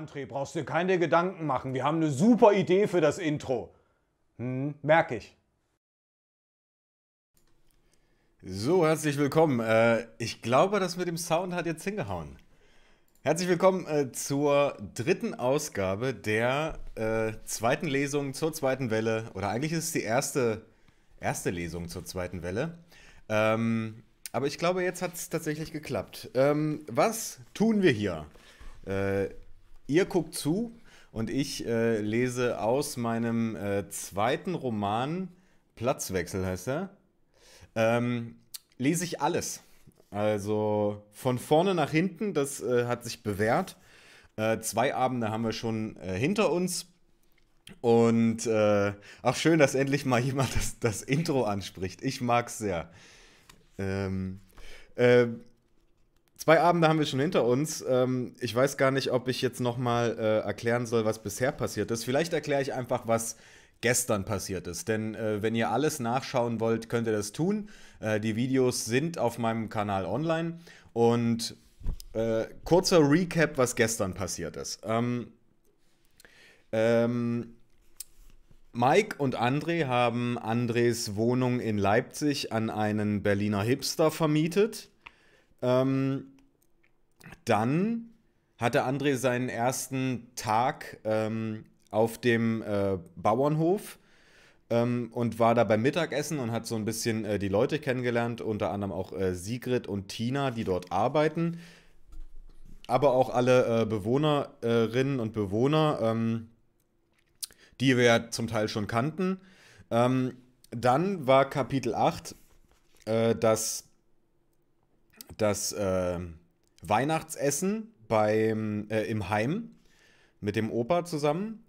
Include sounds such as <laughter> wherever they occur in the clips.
André, brauchst dir keine Gedanken machen. Wir haben eine super Idee für das Intro. Hm, merke ich. So, herzlich willkommen. Äh, ich glaube, das mit dem Sound hat jetzt hingehauen. Herzlich willkommen äh, zur dritten Ausgabe der äh, zweiten Lesung zur zweiten Welle. Oder eigentlich ist es die erste, erste Lesung zur zweiten Welle. Ähm, aber ich glaube, jetzt hat es tatsächlich geklappt. Ähm, was tun wir hier? Ihr guckt zu und ich äh, lese aus meinem äh, zweiten Roman, Platzwechsel heißt er, ähm, lese ich alles. Also von vorne nach hinten, das äh, hat sich bewährt. Äh, zwei Abende haben wir schon äh, hinter uns. Und äh, auch schön, dass endlich mal jemand <laughs> das, das Intro anspricht. Ich mag es sehr. Ähm, ähm, Zwei Abende haben wir schon hinter uns. Ähm, ich weiß gar nicht, ob ich jetzt nochmal äh, erklären soll, was bisher passiert ist. Vielleicht erkläre ich einfach, was gestern passiert ist. Denn äh, wenn ihr alles nachschauen wollt, könnt ihr das tun. Äh, die Videos sind auf meinem Kanal online. Und äh, kurzer Recap, was gestern passiert ist. Ähm, ähm, Mike und André haben Andres Wohnung in Leipzig an einen Berliner Hipster vermietet. Ähm, dann hatte André seinen ersten Tag ähm, auf dem äh, Bauernhof ähm, und war da beim Mittagessen und hat so ein bisschen äh, die Leute kennengelernt, unter anderem auch äh, Sigrid und Tina, die dort arbeiten, aber auch alle äh, Bewohnerinnen und Bewohner, ähm, die wir ja zum Teil schon kannten. Ähm, dann war Kapitel 8 äh, das das äh, Weihnachtsessen beim, äh, im Heim mit dem Opa zusammen.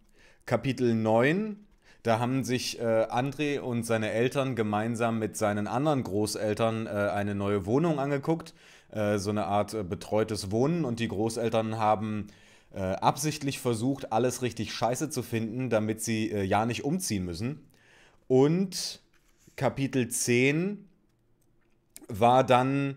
Kapitel 9, da haben sich äh, André und seine Eltern gemeinsam mit seinen anderen Großeltern äh, eine neue Wohnung angeguckt. Äh, so eine Art äh, betreutes Wohnen. Und die Großeltern haben äh, absichtlich versucht, alles richtig scheiße zu finden, damit sie äh, ja nicht umziehen müssen. Und Kapitel 10 war dann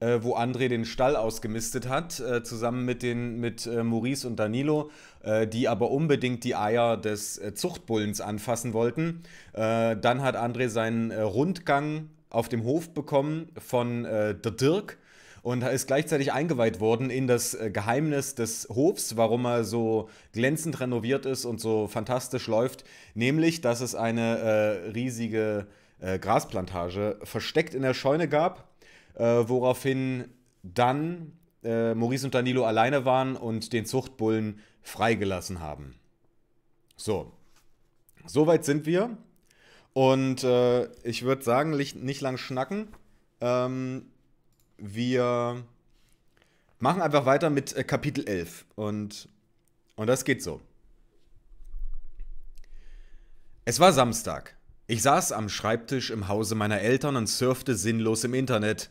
äh, wo André den Stall ausgemistet hat, äh, zusammen mit, den, mit äh, Maurice und Danilo, äh, die aber unbedingt die Eier des äh, Zuchtbullens anfassen wollten. Äh, dann hat André seinen Rundgang auf dem Hof bekommen von der Dirk und ist gleichzeitig eingeweiht worden in das Geheimnis des Hofs, warum er so glänzend renoviert ist und so fantastisch läuft, nämlich dass es eine äh, riesige äh, Grasplantage versteckt in der Scheune gab äh, woraufhin dann äh, Maurice und Danilo alleine waren und den Zuchtbullen freigelassen haben. So, soweit sind wir. Und äh, ich würde sagen, nicht lang schnacken. Ähm, wir machen einfach weiter mit äh, Kapitel 11. Und, und das geht so. Es war Samstag. Ich saß am Schreibtisch im Hause meiner Eltern und surfte sinnlos im Internet.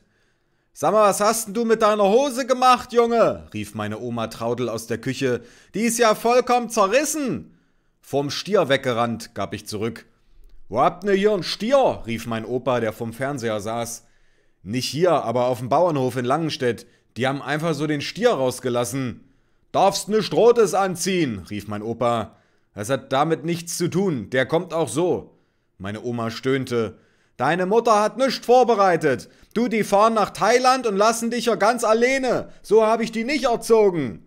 Sag mal, was hast denn du mit deiner Hose gemacht, Junge? rief meine Oma Traudel aus der Küche. Die ist ja vollkommen zerrissen. Vom Stier weggerannt, gab ich zurück. Wo habt ihr hier einen Stier? rief mein Opa, der vom Fernseher saß. Nicht hier, aber auf dem Bauernhof in Langenstedt. Die haben einfach so den Stier rausgelassen. Darfst nicht Rotes anziehen, rief mein Opa. Das hat damit nichts zu tun, der kommt auch so. Meine Oma stöhnte. Deine Mutter hat nichts vorbereitet. Du, die fahren nach Thailand und lassen dich ja ganz alleine. So habe ich die nicht erzogen.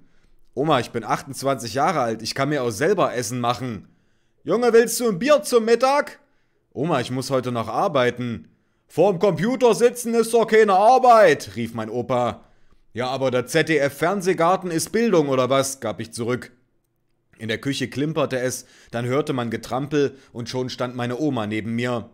Oma, ich bin 28 Jahre alt, ich kann mir auch selber Essen machen. Junge, willst du ein Bier zum Mittag? Oma, ich muss heute noch arbeiten. Vorm Computer sitzen ist doch keine Arbeit, rief mein Opa. Ja, aber der ZDF-Fernsehgarten ist Bildung oder was? gab ich zurück. In der Küche klimperte es, dann hörte man Getrampel und schon stand meine Oma neben mir.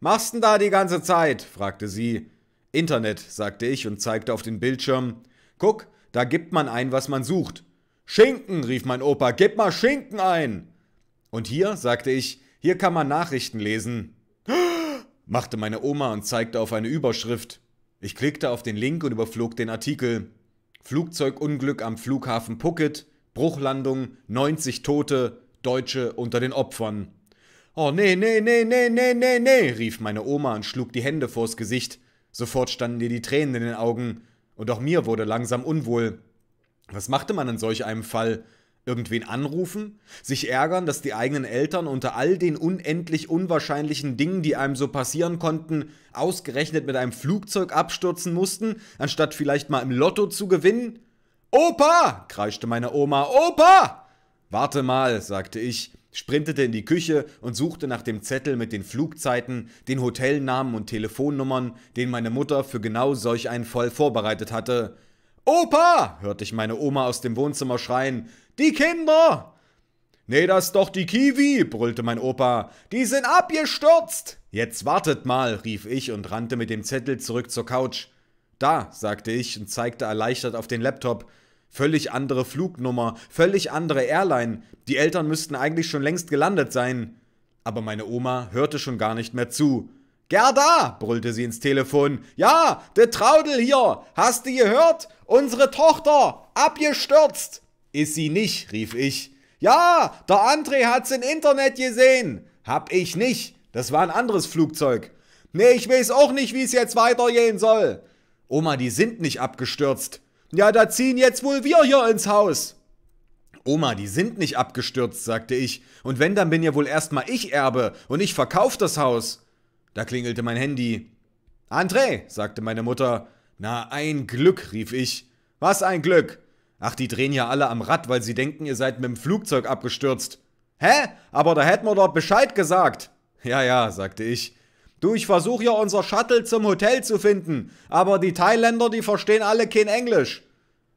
Machst denn da die ganze Zeit? fragte sie. Internet, sagte ich und zeigte auf den Bildschirm. Guck, da gibt man ein, was man sucht. Schinken, rief mein Opa, gib mal Schinken ein. Und hier, sagte ich, hier kann man Nachrichten lesen. <gasps> machte meine Oma und zeigte auf eine Überschrift. Ich klickte auf den Link und überflog den Artikel. Flugzeugunglück am Flughafen Puckett, Bruchlandung, 90 Tote, Deutsche unter den Opfern. Oh nee, nee, nee, nee, nee, nee, nee, rief meine Oma und schlug die Hände vors Gesicht. Sofort standen ihr die Tränen in den Augen, und auch mir wurde langsam unwohl. Was machte man in solch einem Fall? Irgendwen anrufen? Sich ärgern, dass die eigenen Eltern unter all den unendlich unwahrscheinlichen Dingen, die einem so passieren konnten, ausgerechnet mit einem Flugzeug abstürzen mussten, anstatt vielleicht mal im Lotto zu gewinnen? Opa! kreischte meine Oma. Opa! Warte mal, sagte ich sprintete in die Küche und suchte nach dem Zettel mit den Flugzeiten, den Hotelnamen und Telefonnummern, den meine Mutter für genau solch einen Fall vorbereitet hatte. Opa! hörte ich meine Oma aus dem Wohnzimmer schreien. Die Kinder! Nee, das ist doch die Kiwi, brüllte mein Opa. Die sind abgestürzt! Jetzt wartet mal, rief ich und rannte mit dem Zettel zurück zur Couch. Da, sagte ich und zeigte erleichtert auf den Laptop. Völlig andere Flugnummer, völlig andere Airline. Die Eltern müssten eigentlich schon längst gelandet sein. Aber meine Oma hörte schon gar nicht mehr zu. Gerda, brüllte sie ins Telefon. Ja, der Traudel hier. Hast du gehört? Unsere Tochter. Abgestürzt. Ist sie nicht, rief ich. Ja, der André hat's im Internet gesehen. Hab ich nicht. Das war ein anderes Flugzeug. Nee, ich weiß auch nicht, wie es jetzt weitergehen soll. Oma, die sind nicht abgestürzt. Ja, da ziehen jetzt wohl wir hier ins Haus. Oma, die sind nicht abgestürzt, sagte ich. Und wenn, dann bin ja wohl erstmal ich Erbe und ich verkauf das Haus. Da klingelte mein Handy. André, sagte meine Mutter. Na, ein Glück, rief ich. Was ein Glück. Ach, die drehen ja alle am Rad, weil sie denken, ihr seid mit dem Flugzeug abgestürzt. Hä? Aber da hätten wir doch Bescheid gesagt. Ja, ja, sagte ich. Du, ich versuche ja unser Shuttle zum Hotel zu finden, aber die Thailänder, die verstehen alle kein Englisch.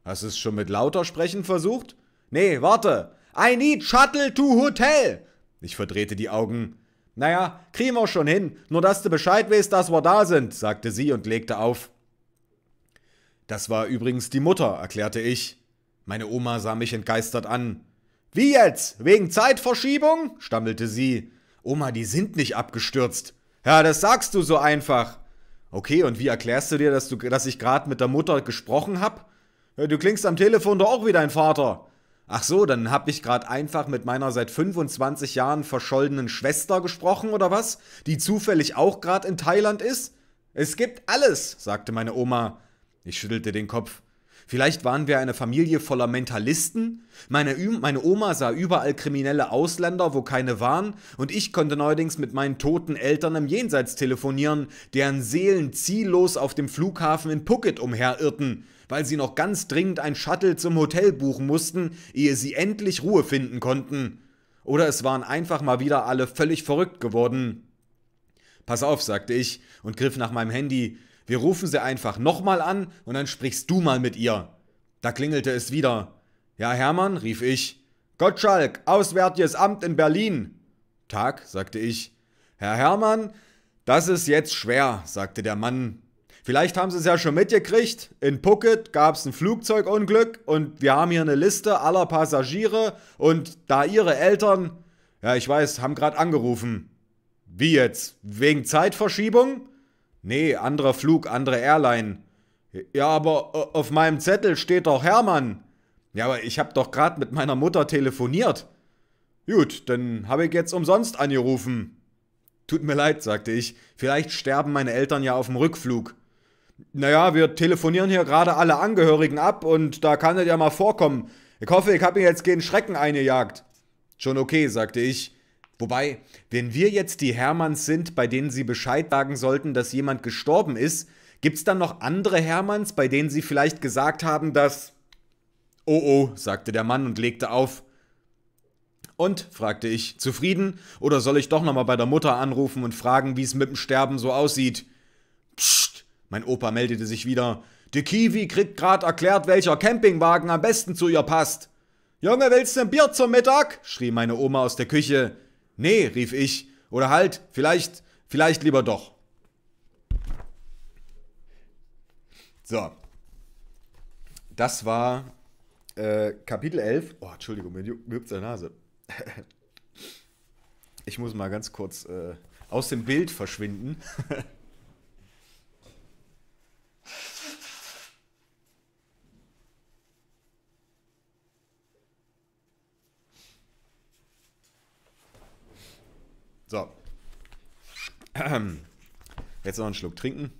Hast du es schon mit lauter Sprechen versucht? Nee, warte. I need Shuttle to Hotel. Ich verdrehte die Augen. Naja, kriegen wir schon hin, nur dass du Bescheid weißt, dass wir da sind, sagte sie und legte auf. Das war übrigens die Mutter, erklärte ich. Meine Oma sah mich entgeistert an. Wie jetzt? Wegen Zeitverschiebung? stammelte sie. Oma, die sind nicht abgestürzt. Ja, das sagst du so einfach. Okay, und wie erklärst du dir, dass, du, dass ich gerade mit der Mutter gesprochen hab? Du klingst am Telefon doch auch wie dein Vater. Ach so, dann hab ich gerade einfach mit meiner seit 25 Jahren verschollenen Schwester gesprochen oder was? Die zufällig auch gerade in Thailand ist? Es gibt alles, sagte meine Oma. Ich schüttelte den Kopf. Vielleicht waren wir eine Familie voller Mentalisten? Meine, Ü meine Oma sah überall kriminelle Ausländer, wo keine waren, und ich konnte neuerdings mit meinen toten Eltern im Jenseits telefonieren, deren Seelen ziellos auf dem Flughafen in Phuket umherirrten, weil sie noch ganz dringend ein Shuttle zum Hotel buchen mussten, ehe sie endlich Ruhe finden konnten. Oder es waren einfach mal wieder alle völlig verrückt geworden. Pass auf, sagte ich und griff nach meinem Handy. Wir rufen sie einfach nochmal an und dann sprichst du mal mit ihr. Da klingelte es wieder. Ja, Hermann, rief ich. Gottschalk, Auswärtiges Amt in Berlin. Tag, sagte ich. Herr Hermann, das ist jetzt schwer, sagte der Mann. Vielleicht haben Sie es ja schon mitgekriegt. In Phuket gab es ein Flugzeugunglück und wir haben hier eine Liste aller Passagiere und da Ihre Eltern, ja, ich weiß, haben gerade angerufen. Wie jetzt? Wegen Zeitverschiebung? Nee, anderer Flug, andere Airline. Ja, aber äh, auf meinem Zettel steht doch Hermann. Ja, aber ich habe doch gerade mit meiner Mutter telefoniert. Gut, dann habe ich jetzt umsonst angerufen. Tut mir leid, sagte ich. Vielleicht sterben meine Eltern ja auf dem Rückflug. Naja, wir telefonieren hier gerade alle Angehörigen ab und da kann es ja mal vorkommen. Ich hoffe, ich habe mir jetzt keinen Schrecken eingejagt. Schon okay, sagte ich. Wobei, wenn wir jetzt die Hermanns sind, bei denen sie Bescheid sagen sollten, dass jemand gestorben ist, gibt's dann noch andere Hermanns, bei denen sie vielleicht gesagt haben, dass... Oh oh, sagte der Mann und legte auf. Und? fragte ich, zufrieden? Oder soll ich doch nochmal bei der Mutter anrufen und fragen, wie es mit dem Sterben so aussieht? Psst! Mein Opa meldete sich wieder. Die Kiwi kriegt grad erklärt, welcher Campingwagen am besten zu ihr passt. Junge, willst du ein Bier zum Mittag? schrie meine Oma aus der Küche. Nee, rief ich. Oder halt, vielleicht, vielleicht lieber doch. So. Das war äh, Kapitel 11. Oh, Entschuldigung, mir juckt seine Nase. <laughs> Ich muss mal ganz kurz äh, aus dem Bild verschwinden. <laughs> So. <clears throat> Jetzt noch einen Schluck trinken.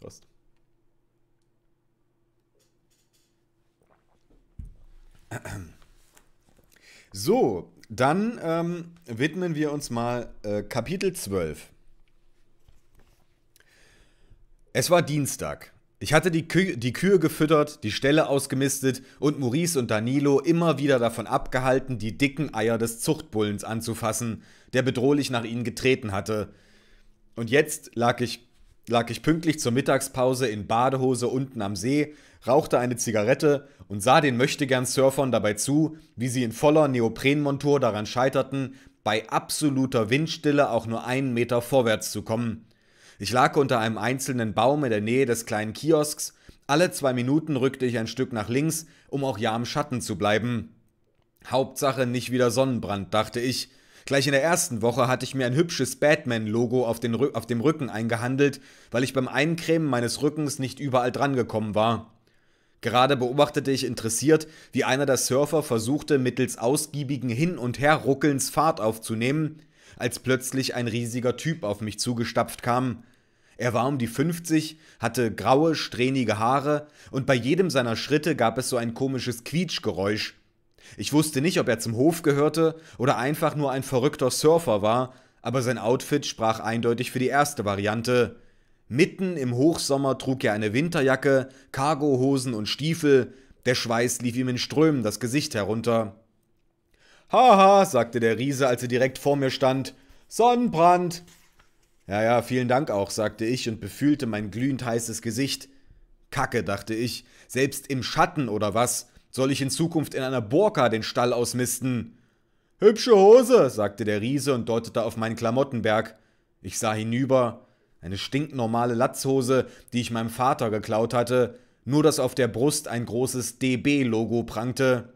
Prost. <clears throat> So, dann ähm, widmen wir uns mal äh, Kapitel 12. Es war Dienstag. Ich hatte die, Kü die Kühe gefüttert, die Ställe ausgemistet und Maurice und Danilo immer wieder davon abgehalten, die dicken Eier des Zuchtbullens anzufassen, der bedrohlich nach ihnen getreten hatte. Und jetzt lag ich, lag ich pünktlich zur Mittagspause in Badehose unten am See, rauchte eine Zigarette und sah den Möchtegern-Surfern dabei zu, wie sie in voller Neoprenmontur daran scheiterten, bei absoluter Windstille auch nur einen Meter vorwärts zu kommen. Ich lag unter einem einzelnen Baum in der Nähe des kleinen Kiosks. Alle zwei Minuten rückte ich ein Stück nach links, um auch ja im Schatten zu bleiben. Hauptsache nicht wieder Sonnenbrand, dachte ich. Gleich in der ersten Woche hatte ich mir ein hübsches Batman-Logo auf, auf, dem Rücken eingehandelt, weil ich beim Eincremen meines Rückens nicht überall drangekommen war. Gerade beobachtete ich interessiert, wie einer der Surfer versuchte, mittels ausgiebigen Hin- und Herruckelns Fahrt aufzunehmen, als plötzlich ein riesiger Typ auf mich zugestapft kam. Er war um die 50, hatte graue, strähnige Haare und bei jedem seiner Schritte gab es so ein komisches Quietschgeräusch. Ich wusste nicht, ob er zum Hof gehörte oder einfach nur ein verrückter Surfer war, aber sein Outfit sprach eindeutig für die erste Variante. Mitten im Hochsommer trug er eine Winterjacke, Cargohosen und Stiefel, der Schweiß lief ihm in Strömen das Gesicht herunter. Haha, sagte der Riese, als er direkt vor mir stand. Sonnenbrand! Ja, ja, vielen Dank auch, sagte ich und befühlte mein glühend heißes Gesicht. Kacke, dachte ich, selbst im Schatten oder was? Soll ich in Zukunft in einer Burka den Stall ausmisten? Hübsche Hose, sagte der Riese und deutete auf meinen Klamottenberg. Ich sah hinüber. Eine stinknormale Latzhose, die ich meinem Vater geklaut hatte, nur dass auf der Brust ein großes DB-Logo prangte.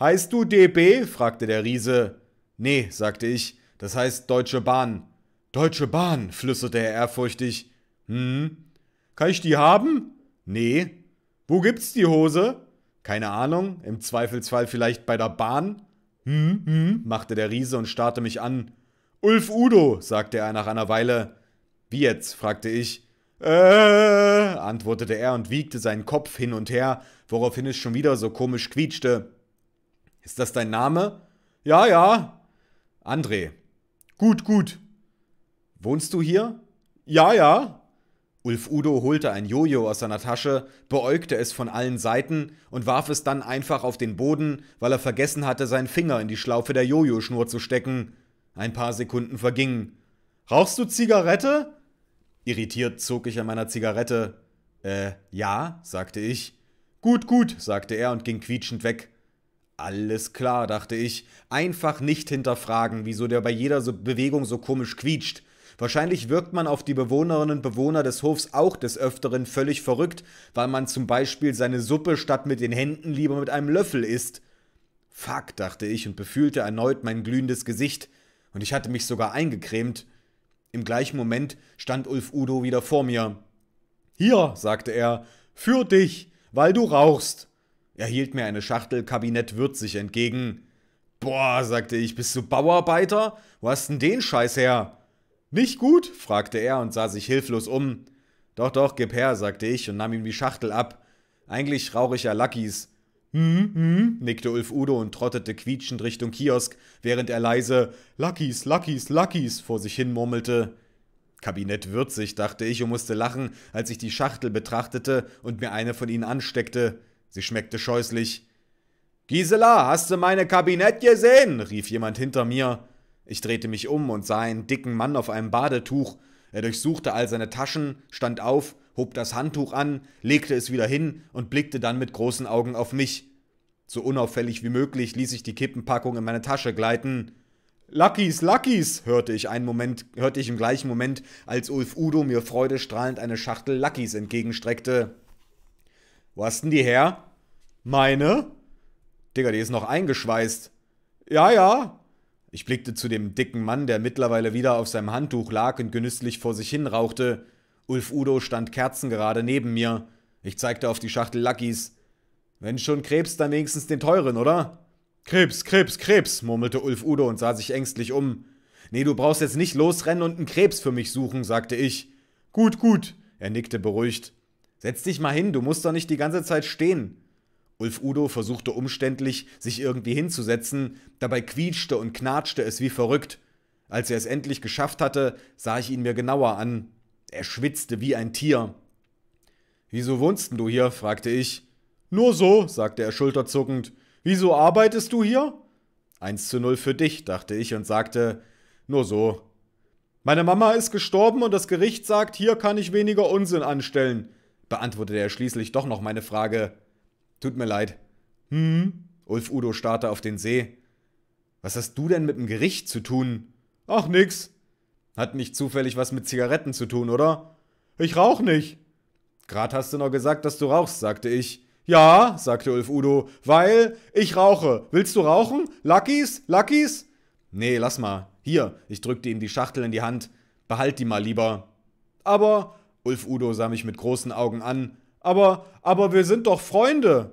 Heißt du DB? fragte der Riese. Nee, sagte ich, das heißt Deutsche Bahn. Deutsche Bahn, flüsterte er ehrfurchtig. Hm? Kann ich die haben? Nee. Wo gibt's die Hose? Keine Ahnung, im Zweifelsfall vielleicht bei der Bahn? Hm, hm, machte der Riese und starrte mich an. Ulf Udo, sagte er nach einer Weile. Wie jetzt? fragte ich. Äh, antwortete er und wiegte seinen Kopf hin und her, woraufhin es schon wieder so komisch quietschte. Ist das dein Name? Ja, ja. André. Gut, gut. Wohnst du hier? Ja, ja. Ulf Udo holte ein Jojo aus seiner Tasche, beäugte es von allen Seiten und warf es dann einfach auf den Boden, weil er vergessen hatte, seinen Finger in die Schlaufe der Jojo-Schnur zu stecken. Ein paar Sekunden vergingen. Rauchst du Zigarette? Irritiert zog ich an meiner Zigarette. Äh, ja, sagte ich. Gut, gut, sagte er und ging quietschend weg. Alles klar, dachte ich. Einfach nicht hinterfragen, wieso der bei jeder Bewegung so komisch quietscht. Wahrscheinlich wirkt man auf die Bewohnerinnen und Bewohner des Hofs auch des Öfteren völlig verrückt, weil man zum Beispiel seine Suppe statt mit den Händen lieber mit einem Löffel isst. Fuck, dachte ich und befühlte erneut mein glühendes Gesicht, und ich hatte mich sogar eingecremt. Im gleichen Moment stand Ulf Udo wieder vor mir. Hier, sagte er, für dich, weil du rauchst. Er hielt mir eine Schachtel Kabinett würzig entgegen. Boah, sagte ich, bist du Bauarbeiter? Wo hast denn den Scheiß her? Nicht gut? fragte er und sah sich hilflos um. Doch, doch, gib her, sagte ich und nahm ihm die Schachtel ab. Eigentlich rauche ich ja Luckys. Hm, hm, nickte Ulf Udo und trottete quietschend Richtung Kiosk, während er leise Luckys, Luckys, Luckys vor sich hin murmelte. Kabinett würzig, dachte ich und musste lachen, als ich die Schachtel betrachtete und mir eine von ihnen ansteckte. Sie schmeckte scheußlich. Gisela, hast du meine Kabinett gesehen? rief jemand hinter mir. Ich drehte mich um und sah einen dicken Mann auf einem Badetuch. Er durchsuchte all seine Taschen, stand auf, hob das Handtuch an, legte es wieder hin und blickte dann mit großen Augen auf mich. So unauffällig wie möglich ließ ich die Kippenpackung in meine Tasche gleiten. Luckys, Luckys, hörte ich einen Moment, hörte ich im gleichen Moment, als Ulf Udo mir freudestrahlend eine Schachtel Luckys entgegenstreckte. Wo hast denn die her? Meine? Digga, die ist noch eingeschweißt. Ja, ja, ich blickte zu dem dicken Mann, der mittlerweile wieder auf seinem Handtuch lag und genüsslich vor sich hin rauchte. Ulf Udo stand kerzengerade neben mir. Ich zeigte auf die Schachtel Luckys. Wenn schon Krebs, dann wenigstens den teuren, oder? Krebs, Krebs, Krebs, murmelte Ulf Udo und sah sich ängstlich um. Nee, du brauchst jetzt nicht losrennen und einen Krebs für mich suchen, sagte ich. Gut, gut, er nickte beruhigt. Setz dich mal hin, du musst doch nicht die ganze Zeit stehen. Ulf Udo versuchte umständlich, sich irgendwie hinzusetzen, dabei quietschte und knatschte es wie verrückt. Als er es endlich geschafft hatte, sah ich ihn mir genauer an. Er schwitzte wie ein Tier. Wieso wohnst du hier? fragte ich. Nur so, sagte er schulterzuckend. Wieso arbeitest du hier? 1 zu 0 für dich, dachte ich und sagte, nur so. Meine Mama ist gestorben und das Gericht sagt, hier kann ich weniger Unsinn anstellen, beantwortete er schließlich doch noch meine Frage. Tut mir leid. Hm? Ulf Udo starrte auf den See. Was hast du denn mit dem Gericht zu tun? Ach nix. Hat nicht zufällig was mit Zigaretten zu tun, oder? Ich rauch nicht. Grad hast du noch gesagt, dass du rauchst, sagte ich. Ja, sagte Ulf Udo, weil ich rauche. Willst du rauchen? Luckys? Luckys? Nee, lass mal. Hier, ich drückte ihm die Schachtel in die Hand. Behalt die mal lieber. Aber, Ulf Udo sah mich mit großen Augen an, aber, aber wir sind doch Freunde.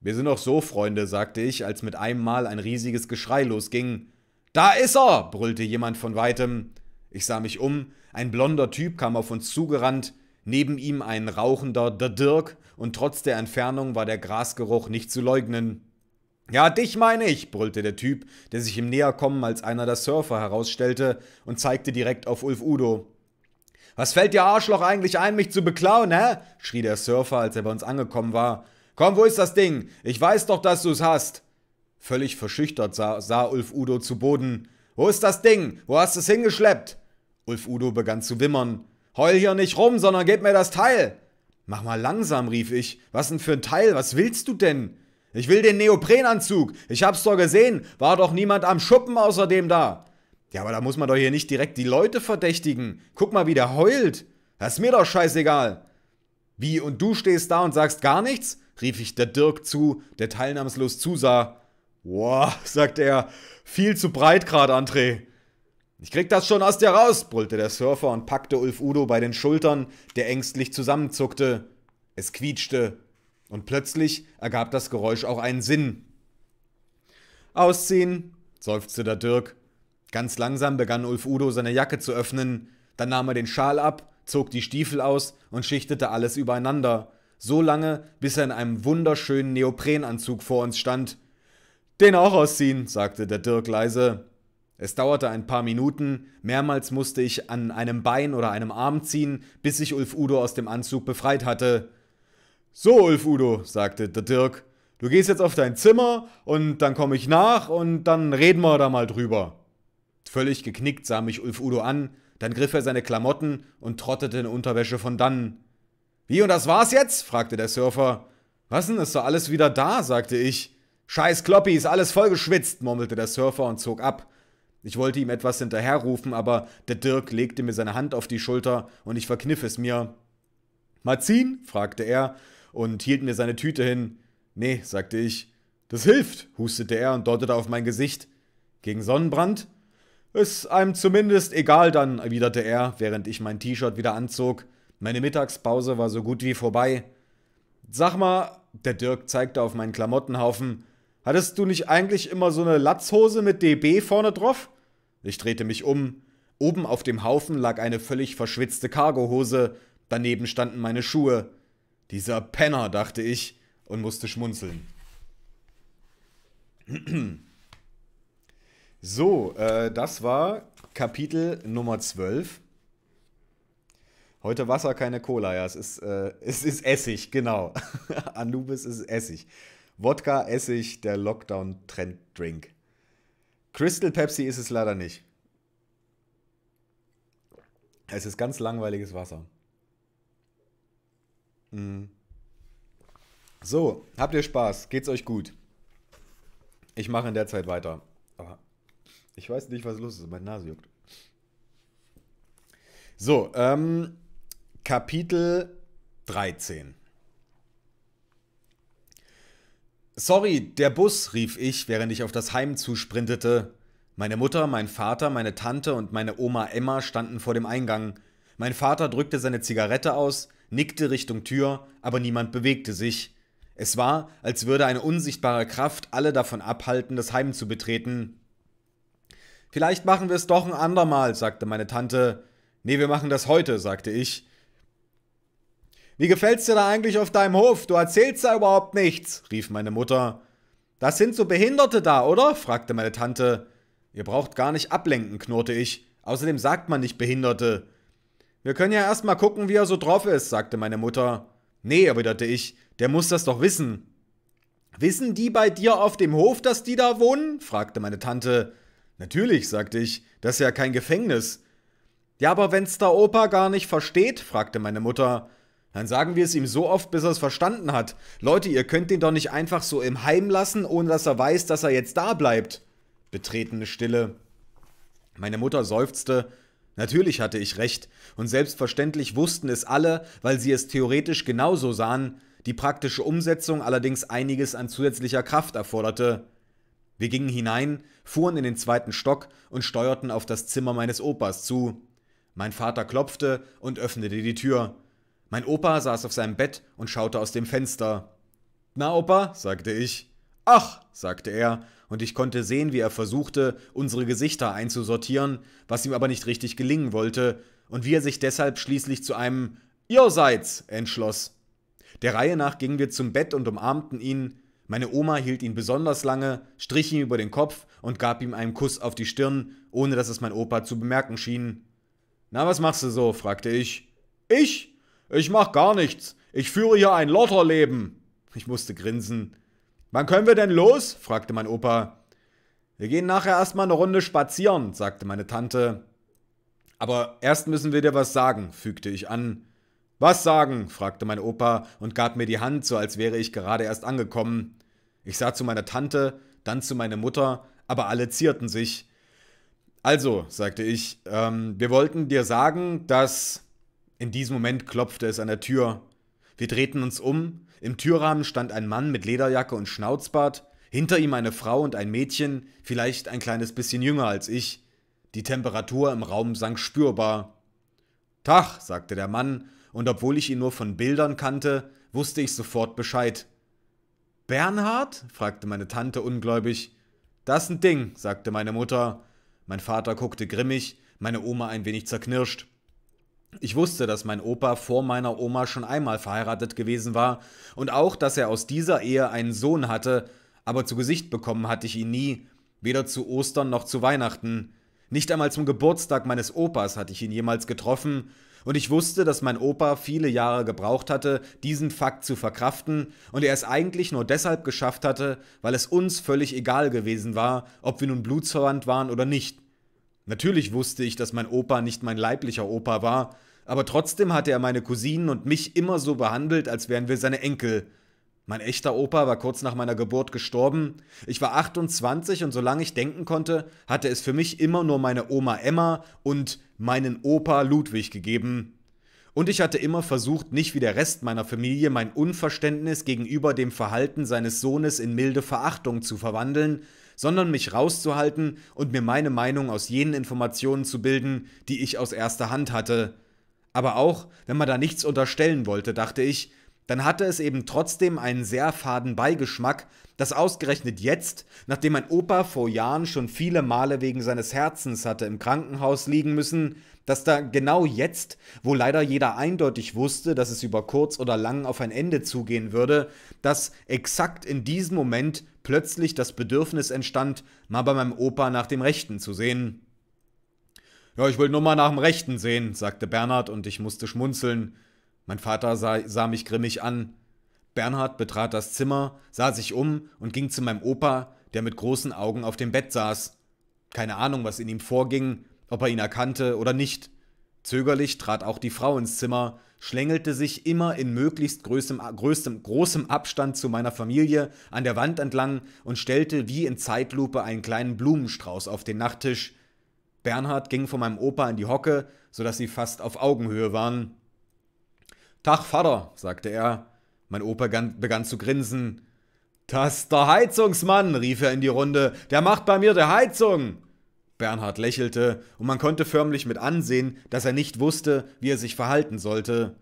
Wir sind doch so Freunde, sagte ich, als mit einem Mal ein riesiges Geschrei losging. Da ist er, brüllte jemand von weitem. Ich sah mich um, ein blonder Typ kam auf uns zugerannt, neben ihm ein rauchender Der Dirk, und trotz der Entfernung war der Grasgeruch nicht zu leugnen. Ja, dich meine ich, brüllte der Typ, der sich im Näherkommen als einer der Surfer herausstellte und zeigte direkt auf Ulf Udo. Was fällt dir Arschloch eigentlich ein, mich zu beklauen, hä? schrie der Surfer, als er bei uns angekommen war. Komm, wo ist das Ding? Ich weiß doch, dass du's hast. Völlig verschüchtert sah, sah Ulf Udo zu Boden. Wo ist das Ding? Wo hast es hingeschleppt? Ulf Udo begann zu wimmern. Heul hier nicht rum, sondern gib mir das Teil. Mach mal langsam, rief ich. Was denn für ein Teil? Was willst du denn? Ich will den Neoprenanzug. Ich hab's doch gesehen. War doch niemand am Schuppen außerdem da. Ja, aber da muss man doch hier nicht direkt die Leute verdächtigen. Guck mal, wie der heult. Das ist mir doch scheißegal. Wie, und du stehst da und sagst gar nichts? rief ich der Dirk zu, der teilnahmslos zusah. Boah, <laughs> sagte er, viel zu breit gerade, André. Ich krieg das schon aus dir raus, brüllte der Surfer und packte Ulf Udo bei den Schultern, der ängstlich zusammenzuckte. Es quietschte. Und plötzlich ergab das Geräusch auch einen Sinn. Ausziehen, seufzte der Dirk Ganz langsam begann Ulf Udo seine Jacke zu öffnen, dann nahm er den Schal ab, zog die Stiefel aus und schichtete alles übereinander, so lange, bis er in einem wunderschönen Neoprenanzug vor uns stand. Den auch ausziehen, sagte der Dirk leise. Es dauerte ein paar Minuten, mehrmals musste ich an einem Bein oder einem Arm ziehen, bis ich Ulf Udo aus dem Anzug befreit hatte. So, Ulf Udo, sagte der Dirk, du gehst jetzt auf dein Zimmer und dann komme ich nach und dann reden wir da mal drüber. Völlig geknickt sah mich Ulf Udo an, dann griff er seine Klamotten und trottete in Unterwäsche von dannen. Wie und das war's jetzt? fragte der Surfer. Was denn, ist doch alles wieder da, sagte ich. Scheiß Kloppi, ist alles vollgeschwitzt, murmelte der Surfer und zog ab. Ich wollte ihm etwas hinterherrufen, aber der Dirk legte mir seine Hand auf die Schulter und ich verkniff es mir. Marzin? fragte er und hielt mir seine Tüte hin. Nee, sagte ich. Das hilft, hustete er und deutete auf mein Gesicht. Gegen Sonnenbrand? Ist einem zumindest egal dann, erwiderte er, während ich mein T-Shirt wieder anzog. Meine Mittagspause war so gut wie vorbei. Sag mal, der Dirk zeigte auf meinen Klamottenhaufen, hattest du nicht eigentlich immer so eine Latzhose mit DB vorne drauf? Ich drehte mich um. Oben auf dem Haufen lag eine völlig verschwitzte Cargohose, daneben standen meine Schuhe. Dieser Penner, dachte ich und musste schmunzeln. <clears throat> So, äh, das war Kapitel Nummer 12. Heute Wasser, keine Cola. Ja, es ist, äh, es ist Essig, genau. <laughs> Anubis ist Essig. Wodka, Essig, der Lockdown-Trend-Drink. Crystal Pepsi ist es leider nicht. Es ist ganz langweiliges Wasser. Mhm. So, habt ihr Spaß? Geht's euch gut? Ich mache in der Zeit weiter. Aber ich weiß nicht, was los ist. Meine Nase juckt. So, ähm, Kapitel 13. Sorry, der Bus, rief ich, während ich auf das Heim zusprintete. Meine Mutter, mein Vater, meine Tante und meine Oma Emma standen vor dem Eingang. Mein Vater drückte seine Zigarette aus, nickte Richtung Tür, aber niemand bewegte sich. Es war, als würde eine unsichtbare Kraft alle davon abhalten, das Heim zu betreten. Vielleicht machen wir es doch ein andermal, sagte meine Tante. Nee, wir machen das heute, sagte ich. Wie gefällt's dir da eigentlich auf deinem Hof? Du erzählst da überhaupt nichts, rief meine Mutter. Das sind so Behinderte da, oder? fragte meine Tante. Ihr braucht gar nicht ablenken, knurrte ich. Außerdem sagt man nicht Behinderte. Wir können ja erstmal gucken, wie er so drauf ist, sagte meine Mutter. Nee, erwiderte ich, der muss das doch wissen. Wissen die bei dir auf dem Hof, dass die da wohnen? fragte meine Tante. Natürlich, sagte ich, das ist ja kein Gefängnis. Ja, aber wenn's der Opa gar nicht versteht, fragte meine Mutter. Dann sagen wir es ihm so oft, bis er es verstanden hat. Leute, ihr könnt ihn doch nicht einfach so im Heim lassen, ohne dass er weiß, dass er jetzt da bleibt. Betretene Stille. Meine Mutter seufzte. Natürlich hatte ich recht, und selbstverständlich wussten es alle, weil sie es theoretisch genauso sahen, die praktische Umsetzung allerdings einiges an zusätzlicher Kraft erforderte. Wir gingen hinein, fuhren in den zweiten Stock und steuerten auf das Zimmer meines Opas zu. Mein Vater klopfte und öffnete die Tür. Mein Opa saß auf seinem Bett und schaute aus dem Fenster. Na, Opa, sagte ich. Ach, sagte er, und ich konnte sehen, wie er versuchte, unsere Gesichter einzusortieren, was ihm aber nicht richtig gelingen wollte, und wie er sich deshalb schließlich zu einem Ihr entschloss. Der Reihe nach gingen wir zum Bett und umarmten ihn, meine Oma hielt ihn besonders lange, strich ihm über den Kopf und gab ihm einen Kuss auf die Stirn, ohne dass es mein Opa zu bemerken schien. Na, was machst du so? fragte ich. Ich? Ich mach gar nichts. Ich führe hier ein Lotterleben. Ich musste grinsen. Wann können wir denn los? fragte mein Opa. Wir gehen nachher erstmal eine Runde spazieren, sagte meine Tante. Aber erst müssen wir dir was sagen, fügte ich an. Was sagen? fragte mein Opa und gab mir die Hand, so als wäre ich gerade erst angekommen. Ich sah zu meiner Tante, dann zu meiner Mutter, aber alle zierten sich. Also, sagte ich, ähm, wir wollten dir sagen, dass. In diesem Moment klopfte es an der Tür. Wir drehten uns um. Im Türrahmen stand ein Mann mit Lederjacke und Schnauzbart, hinter ihm eine Frau und ein Mädchen, vielleicht ein kleines bisschen jünger als ich. Die Temperatur im Raum sank spürbar. Tag, sagte der Mann, und obwohl ich ihn nur von Bildern kannte, wusste ich sofort Bescheid. Bernhard? fragte meine Tante ungläubig. Das ist ein Ding, sagte meine Mutter. Mein Vater guckte grimmig, meine Oma ein wenig zerknirscht. Ich wusste, dass mein Opa vor meiner Oma schon einmal verheiratet gewesen war und auch, dass er aus dieser Ehe einen Sohn hatte, aber zu Gesicht bekommen hatte ich ihn nie, weder zu Ostern noch zu Weihnachten. Nicht einmal zum Geburtstag meines Opas hatte ich ihn jemals getroffen, und ich wusste, dass mein Opa viele Jahre gebraucht hatte, diesen Fakt zu verkraften, und er es eigentlich nur deshalb geschafft hatte, weil es uns völlig egal gewesen war, ob wir nun blutsverwandt waren oder nicht. Natürlich wusste ich, dass mein Opa nicht mein leiblicher Opa war, aber trotzdem hatte er meine Cousinen und mich immer so behandelt, als wären wir seine Enkel. Mein echter Opa war kurz nach meiner Geburt gestorben. Ich war 28 und solange ich denken konnte, hatte es für mich immer nur meine Oma Emma und meinen Opa Ludwig gegeben. Und ich hatte immer versucht, nicht wie der Rest meiner Familie mein Unverständnis gegenüber dem Verhalten seines Sohnes in milde Verachtung zu verwandeln, sondern mich rauszuhalten und mir meine Meinung aus jenen Informationen zu bilden, die ich aus erster Hand hatte. Aber auch, wenn man da nichts unterstellen wollte, dachte ich, dann hatte es eben trotzdem einen sehr faden Beigeschmack, das ausgerechnet jetzt, nachdem mein Opa vor Jahren schon viele Male wegen seines Herzens hatte im Krankenhaus liegen müssen, dass da genau jetzt, wo leider jeder eindeutig wusste, dass es über kurz oder lang auf ein Ende zugehen würde, dass exakt in diesem Moment plötzlich das Bedürfnis entstand, mal bei meinem Opa nach dem Rechten zu sehen. Ja, ich will nur mal nach dem Rechten sehen, sagte Bernhard und ich musste schmunzeln. Mein Vater sah, sah mich grimmig an. Bernhard betrat das Zimmer, sah sich um und ging zu meinem Opa, der mit großen Augen auf dem Bett saß. Keine Ahnung, was in ihm vorging, ob er ihn erkannte oder nicht. Zögerlich trat auch die Frau ins Zimmer, schlängelte sich immer in möglichst größtem, größtem, großem Abstand zu meiner Familie an der Wand entlang und stellte wie in Zeitlupe einen kleinen Blumenstrauß auf den Nachttisch. Bernhard ging von meinem Opa in die Hocke, sodass sie fast auf Augenhöhe waren. Tag, Vater, sagte er, mein Opa begann zu grinsen. Das ist der Heizungsmann, rief er in die Runde. Der macht bei mir der Heizung. Bernhard lächelte, und man konnte förmlich mit ansehen, dass er nicht wusste, wie er sich verhalten sollte.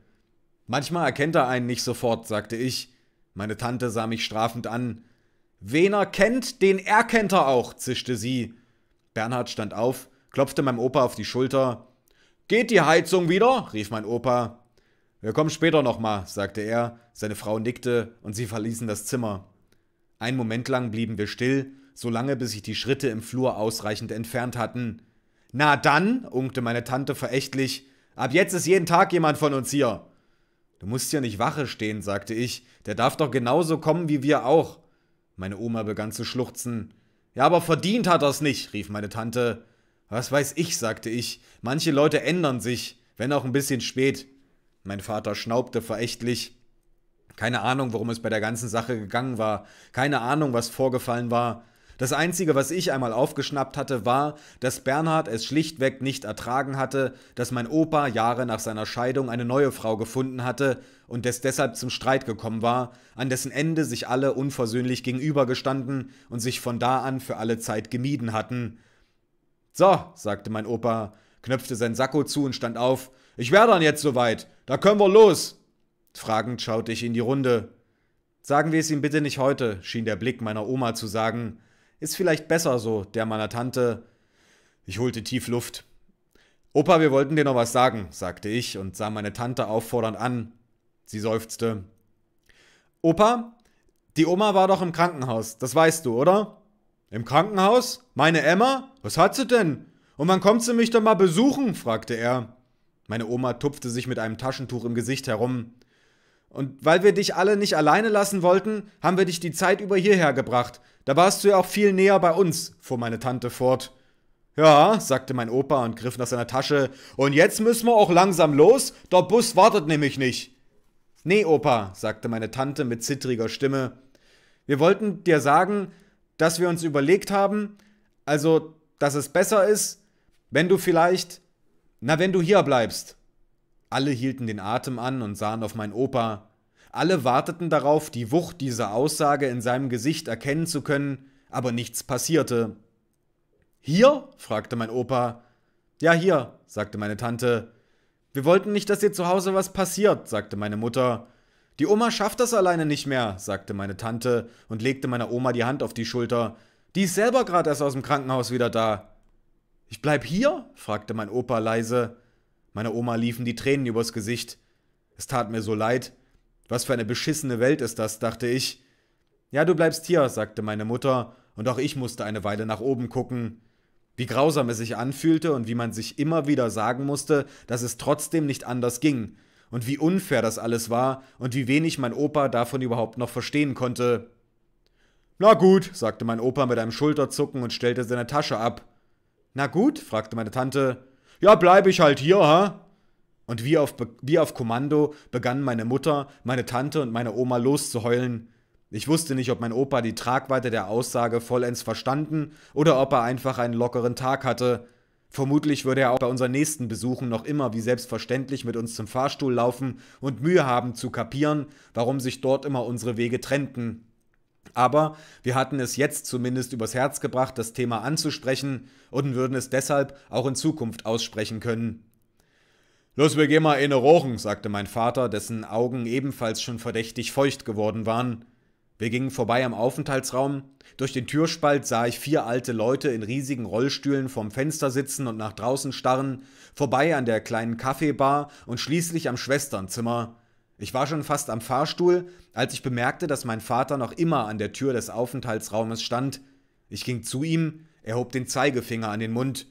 Manchmal erkennt er einen nicht sofort, sagte ich. Meine Tante sah mich strafend an. Wen er kennt, den erkennt er auch, zischte sie. Bernhard stand auf, klopfte meinem Opa auf die Schulter. Geht die Heizung wieder? rief mein Opa. Wir kommen später nochmal, sagte er, seine Frau nickte und sie verließen das Zimmer. Ein Moment lang blieben wir still, so lange bis sich die Schritte im Flur ausreichend entfernt hatten. Na dann, unkte meine Tante verächtlich, ab jetzt ist jeden Tag jemand von uns hier. Du musst ja nicht Wache stehen, sagte ich, der darf doch genauso kommen wie wir auch. Meine Oma begann zu schluchzen. Ja, aber verdient hat er's nicht, rief meine Tante. Was weiß ich, sagte ich, manche Leute ändern sich, wenn auch ein bisschen spät. Mein Vater schnaubte verächtlich. Keine Ahnung, worum es bei der ganzen Sache gegangen war. Keine Ahnung, was vorgefallen war. Das Einzige, was ich einmal aufgeschnappt hatte, war, dass Bernhard es schlichtweg nicht ertragen hatte, dass mein Opa Jahre nach seiner Scheidung eine neue Frau gefunden hatte und es deshalb zum Streit gekommen war, an dessen Ende sich alle unversöhnlich gegenübergestanden und sich von da an für alle Zeit gemieden hatten. So, sagte mein Opa, knöpfte sein Sakko zu und stand auf. Ich wäre dann jetzt soweit. Da können wir los. Fragend schaute ich in die Runde. Sagen wir es ihm bitte nicht heute, schien der Blick meiner Oma zu sagen. Ist vielleicht besser so, der meiner Tante. Ich holte tief Luft. Opa, wir wollten dir noch was sagen, sagte ich und sah meine Tante auffordernd an. Sie seufzte. Opa, die Oma war doch im Krankenhaus, das weißt du, oder? Im Krankenhaus? Meine Emma? Was hat sie denn? Und wann kommt sie mich denn mal besuchen? fragte er. Meine Oma tupfte sich mit einem Taschentuch im Gesicht herum. Und weil wir dich alle nicht alleine lassen wollten, haben wir dich die Zeit über hierher gebracht. Da warst du ja auch viel näher bei uns, fuhr meine Tante fort. Ja, sagte mein Opa und griff nach seiner Tasche. Und jetzt müssen wir auch langsam los, der Bus wartet nämlich nicht. Nee, Opa, sagte meine Tante mit zittriger Stimme. Wir wollten dir sagen, dass wir uns überlegt haben, also, dass es besser ist, wenn du vielleicht na, wenn du hier bleibst. Alle hielten den Atem an und sahen auf mein Opa. Alle warteten darauf, die Wucht dieser Aussage in seinem Gesicht erkennen zu können, aber nichts passierte. Hier? fragte mein Opa. Ja, hier, sagte meine Tante. Wir wollten nicht, dass dir zu Hause was passiert, sagte meine Mutter. Die Oma schafft das alleine nicht mehr, sagte meine Tante und legte meiner Oma die Hand auf die Schulter. Die ist selber gerade erst aus dem Krankenhaus wieder da. Ich bleib hier? fragte mein Opa leise. Meiner Oma liefen die Tränen übers Gesicht. Es tat mir so leid. Was für eine beschissene Welt ist das, dachte ich. Ja, du bleibst hier, sagte meine Mutter, und auch ich musste eine Weile nach oben gucken. Wie grausam es sich anfühlte und wie man sich immer wieder sagen musste, dass es trotzdem nicht anders ging, und wie unfair das alles war und wie wenig mein Opa davon überhaupt noch verstehen konnte. Na gut, sagte mein Opa mit einem Schulterzucken und stellte seine Tasche ab. Na gut, fragte meine Tante. Ja, bleibe ich halt hier, ha? Und wie auf, wie auf Kommando begannen meine Mutter, meine Tante und meine Oma loszuheulen. Ich wusste nicht, ob mein Opa die Tragweite der Aussage vollends verstanden oder ob er einfach einen lockeren Tag hatte. Vermutlich würde er auch bei unseren nächsten Besuchen noch immer wie selbstverständlich mit uns zum Fahrstuhl laufen und Mühe haben zu kapieren, warum sich dort immer unsere Wege trennten. Aber wir hatten es jetzt zumindest übers Herz gebracht, das Thema anzusprechen und würden es deshalb auch in Zukunft aussprechen können. Los, wir gehen mal inne rochen, sagte mein Vater, dessen Augen ebenfalls schon verdächtig feucht geworden waren. Wir gingen vorbei am Aufenthaltsraum. Durch den Türspalt sah ich vier alte Leute in riesigen Rollstühlen vorm Fenster sitzen und nach draußen starren, vorbei an der kleinen Kaffeebar und schließlich am Schwesternzimmer. Ich war schon fast am Fahrstuhl, als ich bemerkte, dass mein Vater noch immer an der Tür des Aufenthaltsraumes stand. Ich ging zu ihm, er hob den Zeigefinger an den Mund.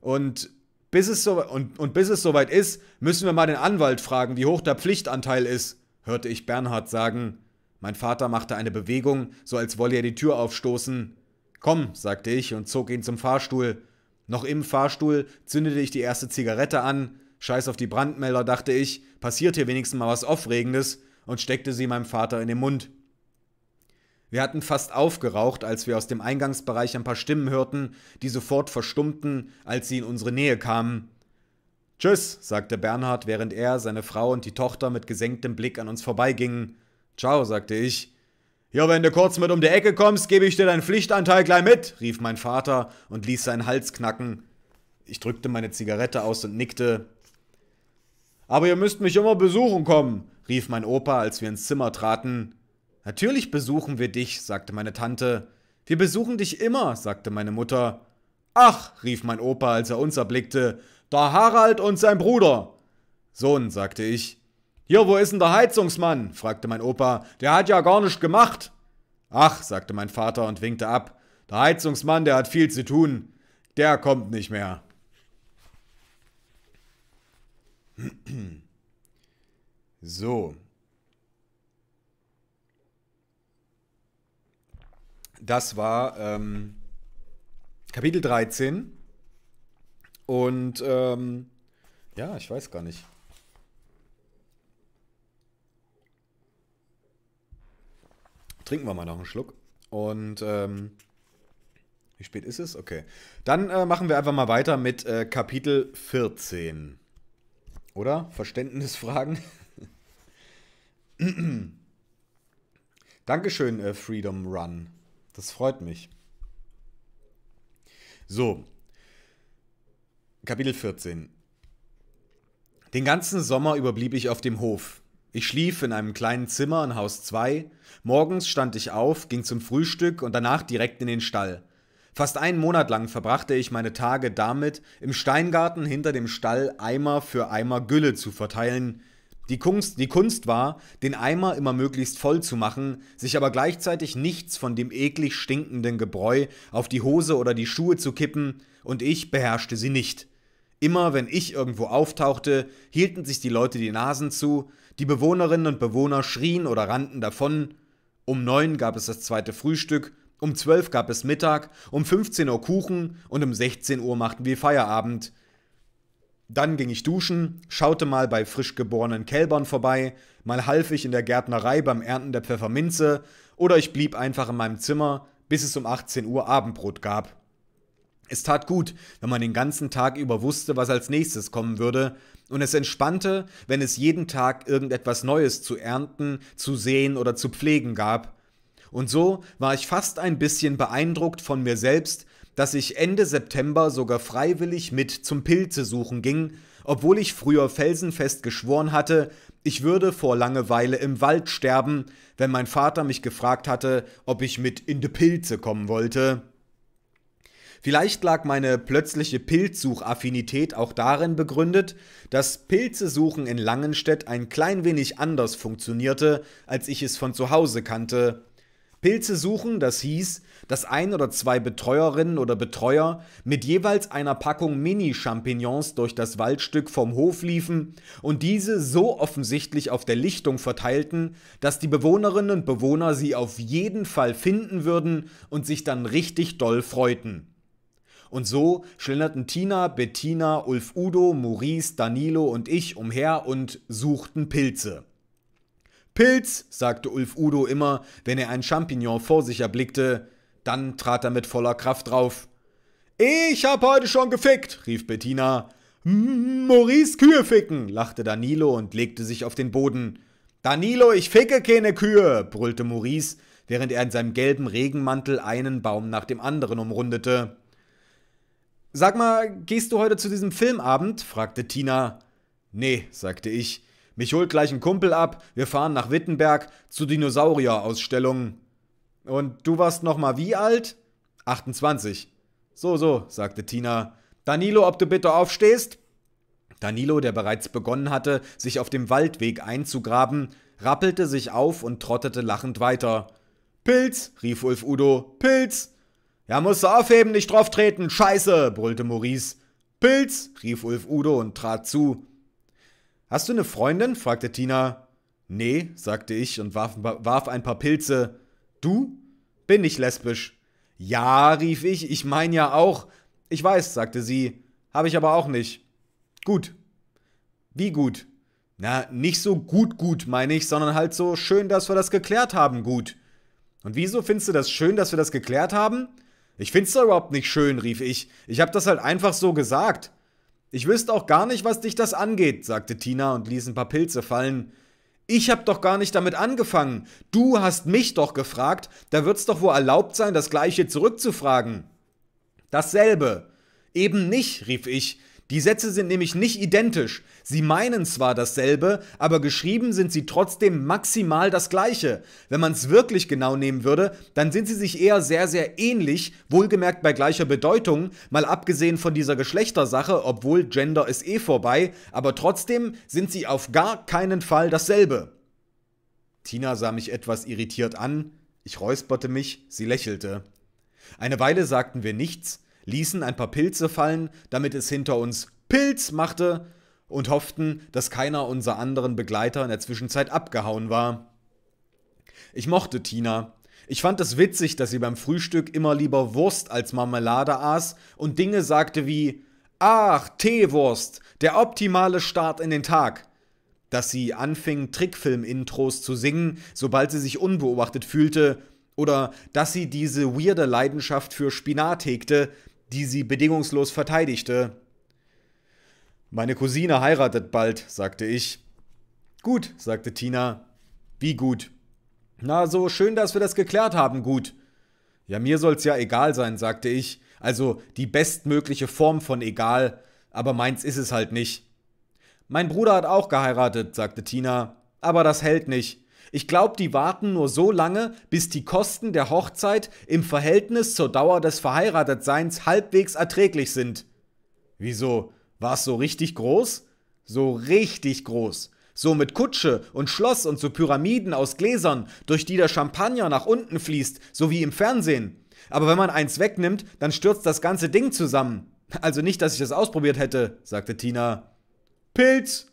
Und bis es so, und, und bis es soweit ist, müssen wir mal den Anwalt fragen, wie hoch der Pflichtanteil ist, hörte ich Bernhard sagen. Mein Vater machte eine Bewegung, so als wolle er die Tür aufstoßen. Komm, sagte ich und zog ihn zum Fahrstuhl. Noch im Fahrstuhl zündete ich die erste Zigarette an, Scheiß auf die Brandmelder, dachte ich, passiert hier wenigstens mal was Aufregendes und steckte sie meinem Vater in den Mund. Wir hatten fast aufgeraucht, als wir aus dem Eingangsbereich ein paar Stimmen hörten, die sofort verstummten, als sie in unsere Nähe kamen. Tschüss, sagte Bernhard, während er, seine Frau und die Tochter mit gesenktem Blick an uns vorbeigingen. Ciao, sagte ich. Ja, wenn du kurz mit um die Ecke kommst, gebe ich dir deinen Pflichtanteil gleich mit, rief mein Vater und ließ seinen Hals knacken. Ich drückte meine Zigarette aus und nickte. Aber ihr müsst mich immer besuchen kommen, rief mein Opa, als wir ins Zimmer traten. Natürlich besuchen wir dich, sagte meine Tante. Wir besuchen dich immer, sagte meine Mutter. Ach, rief mein Opa, als er uns erblickte, da Harald und sein Bruder. Sohn, sagte ich. Hier, wo ist denn der Heizungsmann? fragte mein Opa. Der hat ja gar nichts gemacht. Ach, sagte mein Vater und winkte ab. Der Heizungsmann, der hat viel zu tun. Der kommt nicht mehr. So. Das war ähm, Kapitel 13. Und ähm, ja, ich weiß gar nicht. Trinken wir mal noch einen Schluck. Und ähm, wie spät ist es? Okay. Dann äh, machen wir einfach mal weiter mit äh, Kapitel 14. Oder? Verständnisfragen? Dankeschön, äh, Freedom Run. Das freut mich. So. Kapitel 14. Den ganzen Sommer überblieb ich auf dem Hof. Ich schlief in einem kleinen Zimmer in Haus 2. Morgens stand ich auf, ging zum Frühstück und danach direkt in den Stall. Fast einen Monat lang verbrachte ich meine Tage damit, im Steingarten hinter dem Stall Eimer für Eimer Gülle zu verteilen. Die Kunst, die Kunst war, den Eimer immer möglichst voll zu machen, sich aber gleichzeitig nichts von dem eklig stinkenden Gebräu auf die Hose oder die Schuhe zu kippen, und ich beherrschte sie nicht. Immer wenn ich irgendwo auftauchte, hielten sich die Leute die Nasen zu, die Bewohnerinnen und Bewohner schrien oder rannten davon. Um neun gab es das zweite Frühstück um 12 gab es Mittag, um 15 Uhr Kuchen und um 16 Uhr machten wir Feierabend. Dann ging ich duschen, schaute mal bei frisch geborenen Kälbern vorbei, mal half ich in der Gärtnerei beim Ernten der Pfefferminze oder ich blieb einfach in meinem Zimmer, bis es um 18 Uhr Abendbrot gab. Es tat gut, wenn man den ganzen Tag über wusste, was als nächstes kommen würde, und es entspannte, wenn es jeden Tag irgendetwas Neues zu ernten, zu sehen oder zu pflegen gab. Und so war ich fast ein bisschen beeindruckt von mir selbst, dass ich Ende September sogar freiwillig mit zum Pilze suchen ging, obwohl ich früher felsenfest geschworen hatte, ich würde vor Langeweile im Wald sterben, wenn mein Vater mich gefragt hatte, ob ich mit in die Pilze kommen wollte. Vielleicht lag meine plötzliche Pilzsuchaffinität auch darin begründet, dass Pilzesuchen in Langenstedt ein klein wenig anders funktionierte, als ich es von zu Hause kannte. Pilze suchen, das hieß, dass ein oder zwei Betreuerinnen oder Betreuer mit jeweils einer Packung Mini-Champignons durch das Waldstück vom Hof liefen und diese so offensichtlich auf der Lichtung verteilten, dass die Bewohnerinnen und Bewohner sie auf jeden Fall finden würden und sich dann richtig doll freuten. Und so schlenderten Tina, Bettina, Ulf Udo, Maurice, Danilo und ich umher und suchten Pilze. Pilz, sagte Ulf Udo immer, wenn er ein Champignon vor sich erblickte. Dann trat er mit voller Kraft drauf. Ich hab heute schon gefickt, rief Bettina. Maurice Kühe ficken, lachte Danilo und legte sich auf den Boden. Danilo, ich ficke keine Kühe, brüllte Maurice, während er in seinem gelben Regenmantel einen Baum nach dem anderen umrundete. Sag mal, gehst du heute zu diesem Filmabend? fragte Tina. Nee, sagte ich. Mich holt gleich ein Kumpel ab, wir fahren nach Wittenberg zur Dinosaurierausstellung. Und du warst nochmal wie alt? 28. So, so, sagte Tina. Danilo, ob du bitte aufstehst? Danilo, der bereits begonnen hatte, sich auf dem Waldweg einzugraben, rappelte sich auf und trottete lachend weiter. Pilz, rief Ulf Udo, Pilz! Ja, musst du aufheben, nicht drauftreten, scheiße, brüllte Maurice. Pilz, rief Ulf Udo und trat zu. Hast du eine Freundin? fragte Tina. Nee, sagte ich und warf, warf ein paar Pilze. Du? Bin ich lesbisch? Ja, rief ich, ich mein ja auch. Ich weiß, sagte sie. Habe ich aber auch nicht. Gut. Wie gut? Na, nicht so gut gut, meine ich, sondern halt so schön, dass wir das geklärt haben, gut. Und wieso findest du das schön, dass wir das geklärt haben? Ich find's doch überhaupt nicht schön, rief ich. Ich hab das halt einfach so gesagt. Ich wüsste auch gar nicht, was dich das angeht, sagte Tina und ließ ein paar Pilze fallen. Ich hab doch gar nicht damit angefangen. Du hast mich doch gefragt, da wird's doch wohl erlaubt sein, das Gleiche zurückzufragen. Dasselbe. Eben nicht, rief ich, die Sätze sind nämlich nicht identisch. Sie meinen zwar dasselbe, aber geschrieben sind sie trotzdem maximal das gleiche. Wenn man es wirklich genau nehmen würde, dann sind sie sich eher sehr, sehr ähnlich, wohlgemerkt bei gleicher Bedeutung, mal abgesehen von dieser Geschlechtersache, obwohl Gender ist eh vorbei, aber trotzdem sind sie auf gar keinen Fall dasselbe. Tina sah mich etwas irritiert an, ich räusperte mich, sie lächelte. Eine Weile sagten wir nichts, ließen ein paar Pilze fallen, damit es hinter uns Pilz machte und hofften, dass keiner unserer anderen Begleiter in der Zwischenzeit abgehauen war. Ich mochte Tina. Ich fand es witzig, dass sie beim Frühstück immer lieber Wurst als Marmelade aß und Dinge sagte wie Ach, Teewurst, der optimale Start in den Tag. Dass sie anfing, Trickfilm-Intros zu singen, sobald sie sich unbeobachtet fühlte, oder dass sie diese weirde Leidenschaft für Spinat hegte, die sie bedingungslos verteidigte. Meine Cousine heiratet bald, sagte ich. Gut, sagte Tina. Wie gut? Na, so schön, dass wir das geklärt haben, gut. Ja, mir soll's ja egal sein, sagte ich. Also die bestmögliche Form von egal, aber meins ist es halt nicht. Mein Bruder hat auch geheiratet, sagte Tina, aber das hält nicht. Ich glaube, die warten nur so lange, bis die Kosten der Hochzeit im Verhältnis zur Dauer des Verheiratetseins halbwegs erträglich sind. Wieso? War's so richtig groß? So richtig groß. So mit Kutsche und Schloss und so Pyramiden aus Gläsern, durch die der Champagner nach unten fließt, so wie im Fernsehen. Aber wenn man eins wegnimmt, dann stürzt das ganze Ding zusammen. Also nicht, dass ich das ausprobiert hätte, sagte Tina. Pilz,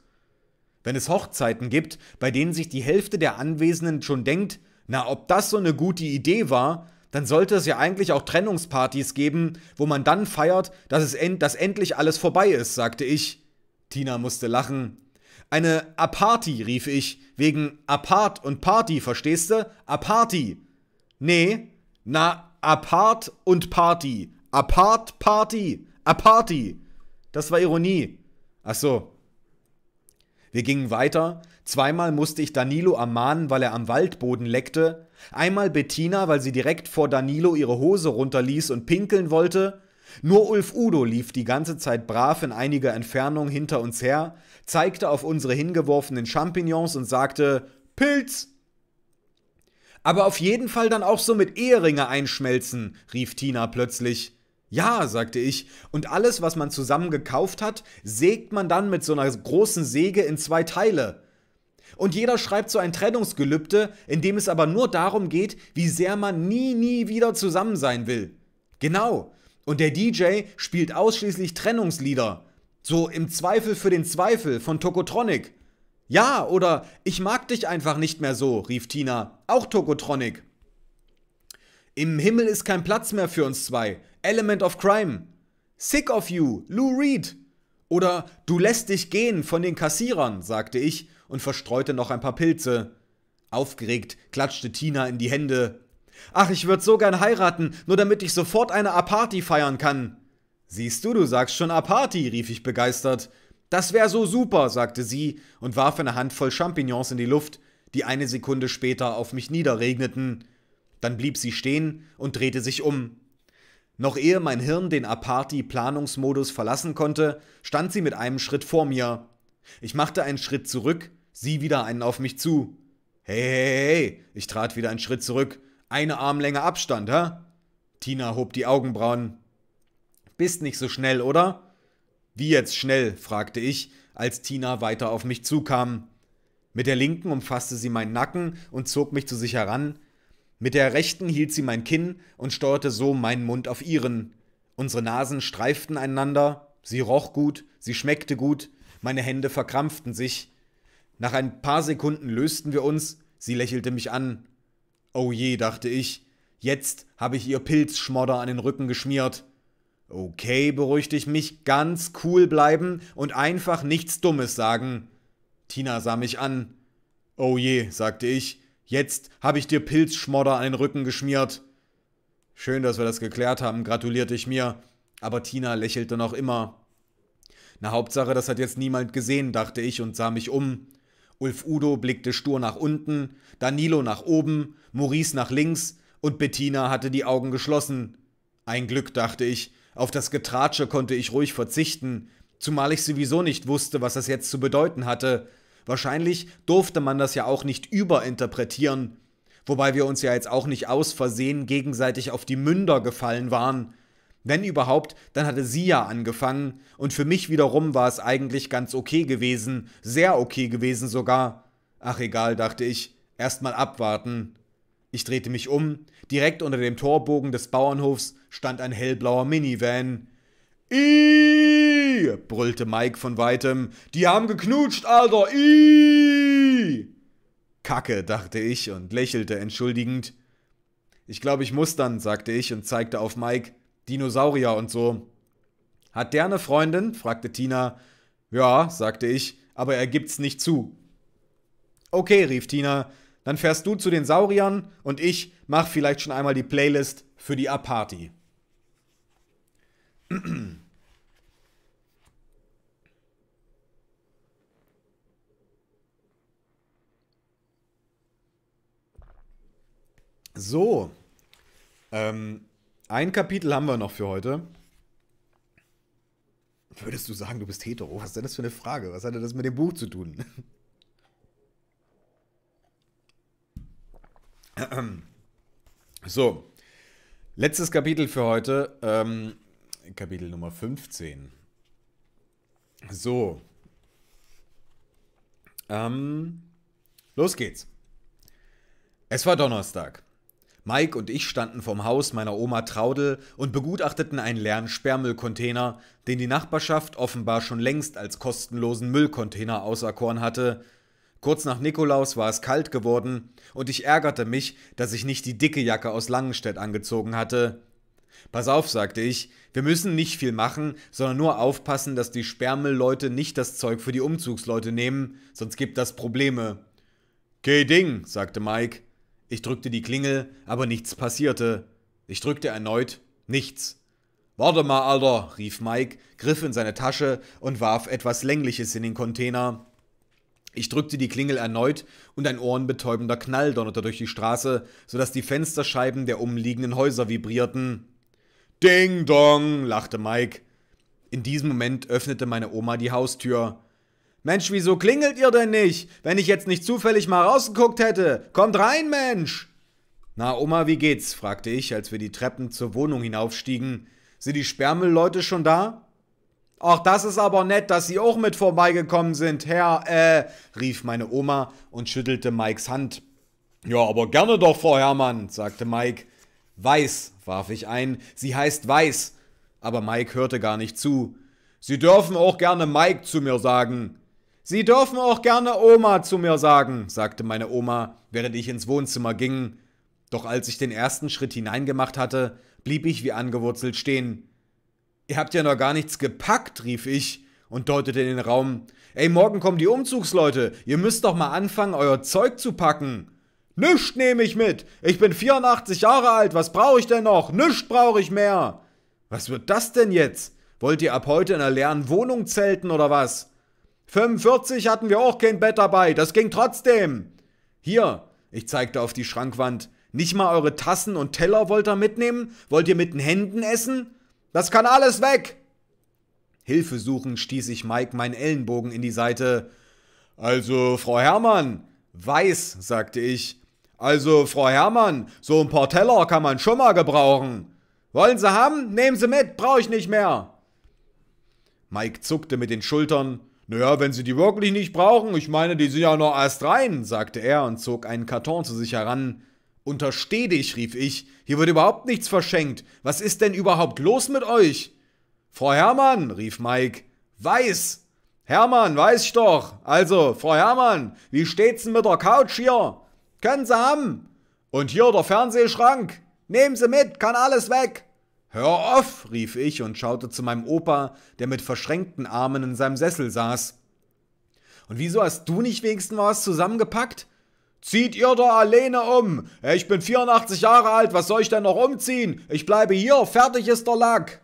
wenn es Hochzeiten gibt, bei denen sich die Hälfte der Anwesenden schon denkt, na, ob das so eine gute Idee war, dann sollte es ja eigentlich auch Trennungspartys geben, wo man dann feiert, dass, es end dass endlich alles vorbei ist, sagte ich. Tina musste lachen. Eine Aparty, rief ich, wegen Apart und Party, verstehst du? Aparti. Nee, na, Apart und Party. Apart Party. Aparty. Das war Ironie. Ach so, wir gingen weiter. Zweimal musste ich Danilo ermahnen, weil er am Waldboden leckte. Einmal Bettina, weil sie direkt vor Danilo ihre Hose runterließ und pinkeln wollte. Nur Ulf Udo lief die ganze Zeit brav in einiger Entfernung hinter uns her, zeigte auf unsere hingeworfenen Champignons und sagte: Pilz! Aber auf jeden Fall dann auch so mit Eheringe einschmelzen, rief Tina plötzlich. Ja, sagte ich, und alles, was man zusammen gekauft hat, sägt man dann mit so einer großen Säge in zwei Teile. Und jeder schreibt so ein Trennungsgelübde, in dem es aber nur darum geht, wie sehr man nie, nie wieder zusammen sein will. Genau. Und der DJ spielt ausschließlich Trennungslieder. So im Zweifel für den Zweifel von Tokotronic. Ja, oder ich mag dich einfach nicht mehr so, rief Tina. Auch Tokotronic. Im Himmel ist kein Platz mehr für uns zwei, Element of Crime, Sick of You, Lou Reed. Oder Du lässt dich gehen von den Kassierern, sagte ich und verstreute noch ein paar Pilze. Aufgeregt klatschte Tina in die Hände. Ach, ich würde so gern heiraten, nur damit ich sofort eine Aparty feiern kann. Siehst du, du sagst schon Aparty, rief ich begeistert. Das wäre so super, sagte sie und warf eine Handvoll Champignons in die Luft, die eine Sekunde später auf mich niederregneten. Dann blieb sie stehen und drehte sich um. Noch ehe mein Hirn den Aparti-Planungsmodus verlassen konnte, stand sie mit einem Schritt vor mir. Ich machte einen Schritt zurück, sie wieder einen auf mich zu. Hey, hey, hey, ich trat wieder einen Schritt zurück. Eine Armlänge Abstand, hä? Tina hob die Augenbrauen. Bist nicht so schnell, oder? Wie jetzt schnell? fragte ich, als Tina weiter auf mich zukam. Mit der linken umfasste sie meinen Nacken und zog mich zu sich heran, mit der rechten hielt sie mein Kinn und steuerte so meinen Mund auf ihren. Unsere Nasen streiften einander, sie roch gut, sie schmeckte gut, meine Hände verkrampften sich. Nach ein paar Sekunden lösten wir uns, sie lächelte mich an. Oh je, dachte ich, jetzt habe ich ihr Pilzschmodder an den Rücken geschmiert. Okay, beruhigte ich mich, ganz cool bleiben und einfach nichts Dummes sagen. Tina sah mich an. Oh je, sagte ich, Jetzt habe ich dir Pilzschmodder an den Rücken geschmiert. Schön, dass wir das geklärt haben, gratulierte ich mir. Aber Tina lächelte noch immer. Na Hauptsache, das hat jetzt niemand gesehen, dachte ich und sah mich um. Ulf Udo blickte stur nach unten, Danilo nach oben, Maurice nach links und Bettina hatte die Augen geschlossen. Ein Glück, dachte ich, auf das Getratsche konnte ich ruhig verzichten, zumal ich sowieso nicht wusste, was das jetzt zu bedeuten hatte. Wahrscheinlich durfte man das ja auch nicht überinterpretieren, wobei wir uns ja jetzt auch nicht aus Versehen gegenseitig auf die Münder gefallen waren. Wenn überhaupt, dann hatte sie ja angefangen, und für mich wiederum war es eigentlich ganz okay gewesen, sehr okay gewesen sogar. Ach egal, dachte ich, erstmal abwarten. Ich drehte mich um, direkt unter dem Torbogen des Bauernhofs stand ein hellblauer Minivan. Ii, brüllte Mike von weitem. Die haben geknutscht, Alter. Ii. Kacke, dachte ich und lächelte entschuldigend. Ich glaube, ich muss dann, sagte ich und zeigte auf Mike. Dinosaurier und so. Hat der eine Freundin? fragte Tina. Ja, sagte ich, aber er gibt's nicht zu. Okay, rief Tina, dann fährst du zu den Sauriern und ich mach vielleicht schon einmal die Playlist für die A-Party. <clears throat> So. Ähm, ein Kapitel haben wir noch für heute. Würdest du sagen, du bist hetero? Was ist denn das für eine Frage? Was hat das mit dem Buch zu tun? So, letztes Kapitel für heute, ähm, Kapitel Nummer 15. So, ähm, los geht's. Es war Donnerstag. Mike und ich standen vom Haus meiner Oma Traudel und begutachteten einen leeren Sperrmüllcontainer, den die Nachbarschaft offenbar schon längst als kostenlosen Müllcontainer auserkoren hatte. Kurz nach Nikolaus war es kalt geworden und ich ärgerte mich, dass ich nicht die dicke Jacke aus Langenstedt angezogen hatte. Pass auf, sagte ich, wir müssen nicht viel machen, sondern nur aufpassen, dass die Sperrmüllleute nicht das Zeug für die Umzugsleute nehmen, sonst gibt das Probleme. Geh Ding, sagte Mike. Ich drückte die Klingel, aber nichts passierte. Ich drückte erneut, nichts. Warte mal, Alter, rief Mike, griff in seine Tasche und warf etwas Längliches in den Container. Ich drückte die Klingel erneut und ein ohrenbetäubender Knall donnerte durch die Straße, sodass die Fensterscheiben der umliegenden Häuser vibrierten. Ding dong, lachte Mike. In diesem Moment öffnete meine Oma die Haustür. Mensch, wieso klingelt ihr denn nicht? Wenn ich jetzt nicht zufällig mal rausgeguckt hätte. Kommt rein, Mensch! Na, Oma, wie geht's? fragte ich, als wir die Treppen zur Wohnung hinaufstiegen. Sind die Sperrmüllleute schon da? Ach, das ist aber nett, dass Sie auch mit vorbeigekommen sind, Herr, äh, rief meine Oma und schüttelte Mikes Hand. Ja, aber gerne doch, Frau Hermann, sagte Mike. Weiß, warf ich ein, sie heißt Weiß. Aber Mike hörte gar nicht zu. Sie dürfen auch gerne Mike zu mir sagen. Sie dürfen auch gerne Oma zu mir sagen, sagte meine Oma, während ich ins Wohnzimmer ging. Doch als ich den ersten Schritt hineingemacht hatte, blieb ich wie angewurzelt stehen. Ihr habt ja noch gar nichts gepackt, rief ich und deutete in den Raum. Ey, morgen kommen die Umzugsleute. Ihr müsst doch mal anfangen, euer Zeug zu packen. Nüscht nehme ich mit. Ich bin 84 Jahre alt. Was brauche ich denn noch? Nüscht brauche ich mehr. Was wird das denn jetzt? Wollt ihr ab heute in einer leeren Wohnung zelten oder was? 45 hatten wir auch kein Bett dabei, das ging trotzdem. Hier, ich zeigte auf die Schrankwand, nicht mal eure Tassen und Teller wollt ihr mitnehmen? Wollt ihr mit den Händen essen? Das kann alles weg! Hilfesuchend stieß ich Mike meinen Ellenbogen in die Seite. Also, Frau Herrmann, weiß, sagte ich. Also, Frau Herrmann, so ein paar Teller kann man schon mal gebrauchen. Wollen Sie haben? Nehmen Sie mit, brauche ich nicht mehr. Mike zuckte mit den Schultern. Naja, wenn Sie die wirklich nicht brauchen, ich meine, die sind ja noch erst rein, sagte er und zog einen Karton zu sich heran. Untersteh dich, rief ich, hier wird überhaupt nichts verschenkt. Was ist denn überhaupt los mit euch? Frau Hermann, rief Mike. Weiß! Hermann, weiß ich doch! Also, Frau Hermann, wie steht's denn mit der Couch hier? Können Sie haben! Und hier der Fernsehschrank! Nehmen Sie mit, kann alles weg! Hör auf! rief ich und schaute zu meinem Opa, der mit verschränkten Armen in seinem Sessel saß. Und wieso hast du nicht wenigstens mal was zusammengepackt? Zieht ihr da alleine um? Ich bin 84 Jahre alt, was soll ich denn noch umziehen? Ich bleibe hier, fertig ist der Lack.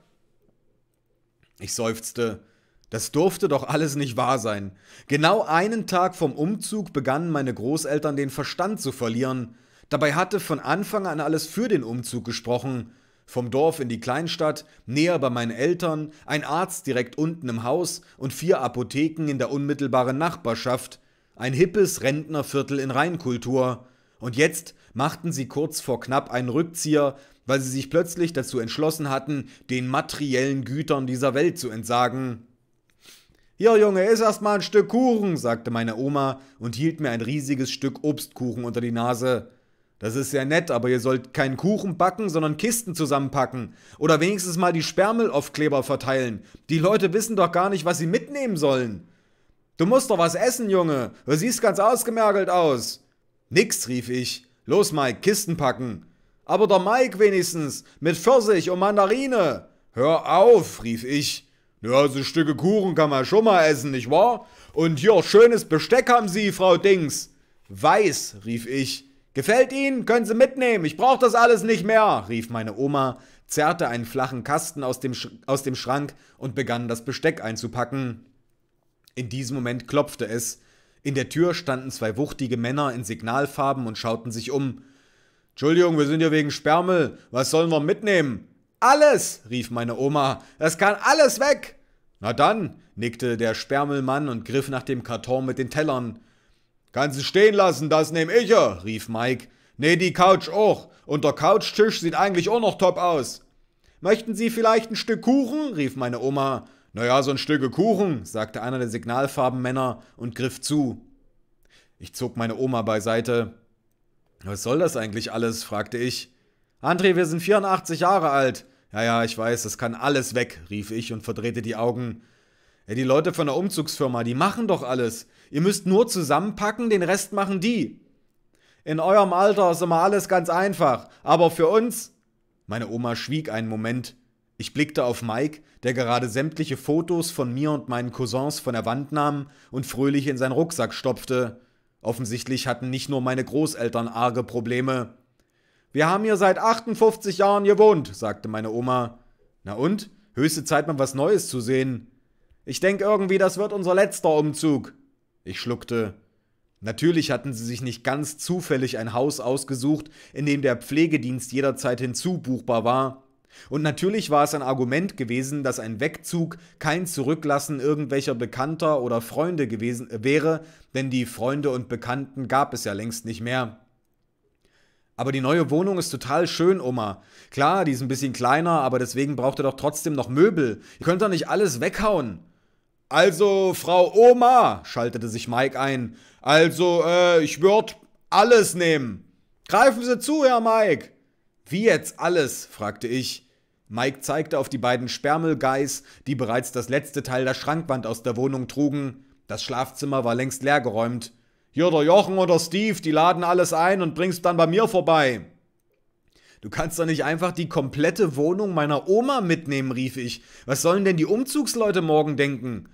Ich seufzte. Das durfte doch alles nicht wahr sein. Genau einen Tag vom Umzug begannen meine Großeltern den Verstand zu verlieren. Dabei hatte von Anfang an alles für den Umzug gesprochen. Vom Dorf in die Kleinstadt, näher bei meinen Eltern, ein Arzt direkt unten im Haus und vier Apotheken in der unmittelbaren Nachbarschaft, ein hippes Rentnerviertel in Rheinkultur. Und jetzt machten sie kurz vor knapp einen Rückzieher, weil sie sich plötzlich dazu entschlossen hatten, den materiellen Gütern dieser Welt zu entsagen. Hier, Junge, iss erst mal ein Stück Kuchen, sagte meine Oma und hielt mir ein riesiges Stück Obstkuchen unter die Nase. Das ist ja nett, aber ihr sollt keinen Kuchen backen, sondern Kisten zusammenpacken. Oder wenigstens mal die Spermelaufkleber verteilen. Die Leute wissen doch gar nicht, was sie mitnehmen sollen. Du musst doch was essen, Junge. Du siehst ganz ausgemergelt aus. Nix, rief ich. Los, Mike, Kisten packen. Aber der Mike wenigstens. Mit Pfirsich und Mandarine. Hör auf, rief ich. Ja, so Stücke Kuchen kann man schon mal essen, nicht wahr? Und hier, schönes Besteck haben Sie, Frau Dings. Weiß, rief ich. Gefällt Ihnen? Können Sie mitnehmen. Ich brauche das alles nicht mehr, rief meine Oma, zerrte einen flachen Kasten aus dem, aus dem Schrank und begann das Besteck einzupacken. In diesem Moment klopfte es. In der Tür standen zwei wuchtige Männer in Signalfarben und schauten sich um. Entschuldigung, wir sind hier wegen Sperrmüll. Was sollen wir mitnehmen? Alles, rief meine Oma. Das kann alles weg. Na dann, nickte der Sperrmüllmann und griff nach dem Karton mit den Tellern. Kannst du stehen lassen, das nehme ich, ja, rief Mike. Nee, die Couch auch. Und der Couchtisch sieht eigentlich auch noch top aus. Möchten Sie vielleicht ein Stück Kuchen? rief meine Oma. Naja, so ein Stück Kuchen, sagte einer der Signalfarbenmänner und griff zu. Ich zog meine Oma beiseite. Was soll das eigentlich alles? fragte ich. André, wir sind 84 Jahre alt. Ja, ja, ich weiß, das kann alles weg, rief ich und verdrehte die Augen. Ja, die Leute von der Umzugsfirma, die machen doch alles. Ihr müsst nur zusammenpacken, den Rest machen die. In eurem Alter ist immer alles ganz einfach, aber für uns. Meine Oma schwieg einen Moment. Ich blickte auf Mike, der gerade sämtliche Fotos von mir und meinen Cousins von der Wand nahm und fröhlich in seinen Rucksack stopfte. Offensichtlich hatten nicht nur meine Großeltern arge Probleme. Wir haben hier seit 58 Jahren gewohnt, sagte meine Oma. Na und? Höchste Zeit, mal was Neues zu sehen. Ich denke irgendwie, das wird unser letzter Umzug. Ich schluckte. Natürlich hatten sie sich nicht ganz zufällig ein Haus ausgesucht, in dem der Pflegedienst jederzeit hinzubuchbar war. Und natürlich war es ein Argument gewesen, dass ein Wegzug kein Zurücklassen irgendwelcher Bekannter oder Freunde gewesen äh, wäre, denn die Freunde und Bekannten gab es ja längst nicht mehr. Aber die neue Wohnung ist total schön, Oma. Klar, die ist ein bisschen kleiner, aber deswegen braucht ihr doch trotzdem noch Möbel. Ihr könnt doch nicht alles weghauen. Also, Frau Oma, schaltete sich Mike ein. Also, äh, ich würde alles nehmen. Greifen Sie zu, Herr Mike. Wie jetzt alles? fragte ich. Mike zeigte auf die beiden Spermelgeis, die bereits das letzte Teil der Schrankwand aus der Wohnung trugen. Das Schlafzimmer war längst leergeräumt. Hier der Jochen oder Steve, die laden alles ein und bringst dann bei mir vorbei. Du kannst doch nicht einfach die komplette Wohnung meiner Oma mitnehmen, rief ich. Was sollen denn die Umzugsleute morgen denken?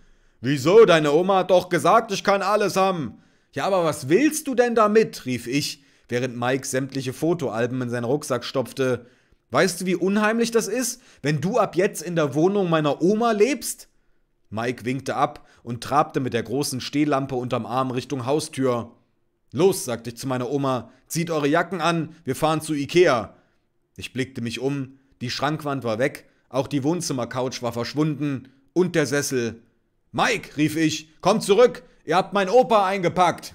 Wieso? Deine Oma hat doch gesagt, ich kann alles haben. Ja, aber was willst du denn damit? rief ich, während Mike sämtliche Fotoalben in seinen Rucksack stopfte. Weißt du, wie unheimlich das ist, wenn du ab jetzt in der Wohnung meiner Oma lebst? Mike winkte ab und trabte mit der großen Stehlampe unterm Arm Richtung Haustür. Los, sagte ich zu meiner Oma, zieht eure Jacken an, wir fahren zu Ikea. Ich blickte mich um, die Schrankwand war weg, auch die Wohnzimmercouch war verschwunden und der Sessel. Mike, rief ich, komm zurück, ihr habt meinen Opa eingepackt.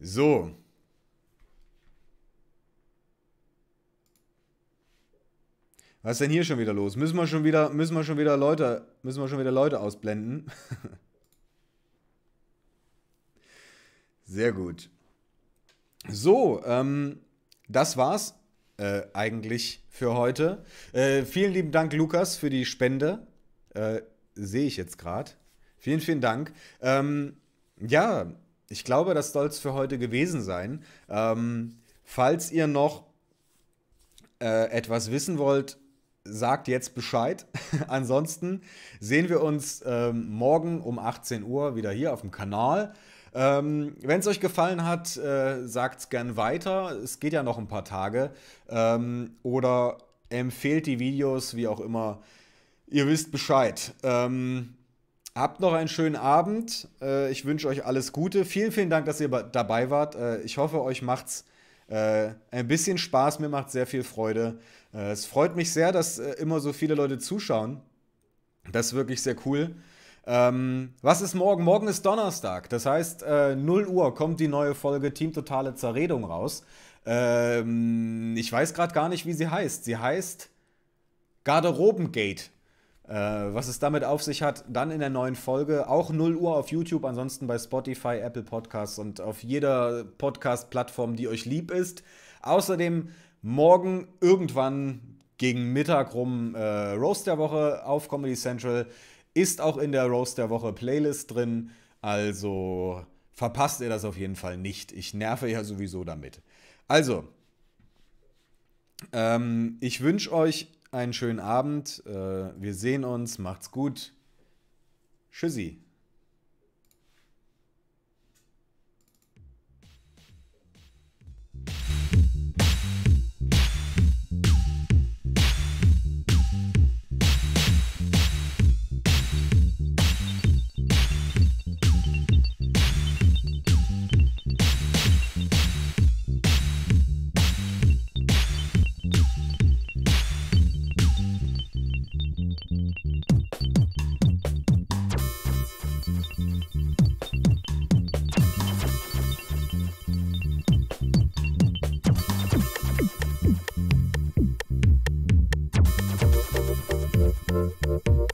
So. Was ist denn hier schon wieder los? Müssen wir schon wieder, müssen wir schon wieder Leute, müssen wir schon wieder Leute ausblenden? <laughs> Sehr gut. So, ähm, das war's äh, eigentlich für heute. Äh, vielen lieben Dank, Lukas, für die Spende. Äh, Sehe ich jetzt gerade. Vielen, vielen Dank. Ähm, ja, ich glaube, das soll es für heute gewesen sein. Ähm, falls ihr noch äh, etwas wissen wollt, sagt jetzt Bescheid. <laughs> Ansonsten sehen wir uns ähm, morgen um 18 Uhr wieder hier auf dem Kanal. Ähm, Wenn es euch gefallen hat, äh, sagt es gern weiter. Es geht ja noch ein paar Tage. Ähm, oder empfehlt die Videos, wie auch immer. Ihr wisst Bescheid. Ähm, habt noch einen schönen Abend. Äh, ich wünsche euch alles Gute. Vielen, vielen Dank, dass ihr dabei wart. Äh, ich hoffe, euch macht's äh, ein bisschen Spaß. Mir macht sehr viel Freude. Äh, es freut mich sehr, dass äh, immer so viele Leute zuschauen. Das ist wirklich sehr cool. Ähm, was ist morgen? Morgen ist Donnerstag. Das heißt, äh, 0 Uhr kommt die neue Folge Team Totale Zerredung raus. Ähm, ich weiß gerade gar nicht, wie sie heißt. Sie heißt Garderobengate äh, was es damit auf sich hat, dann in der neuen Folge. Auch 0 Uhr auf YouTube, ansonsten bei Spotify, Apple Podcasts und auf jeder Podcast-Plattform, die euch lieb ist. Außerdem morgen irgendwann gegen Mittag rum äh, Roast der Woche auf Comedy Central. Ist auch in der Roast der Woche Playlist drin. Also verpasst ihr das auf jeden Fall nicht. Ich nerve ja sowieso damit. Also, ähm, ich wünsche euch einen schönen Abend. Äh, wir sehen uns. Macht's gut. Tschüssi. Mm-hmm.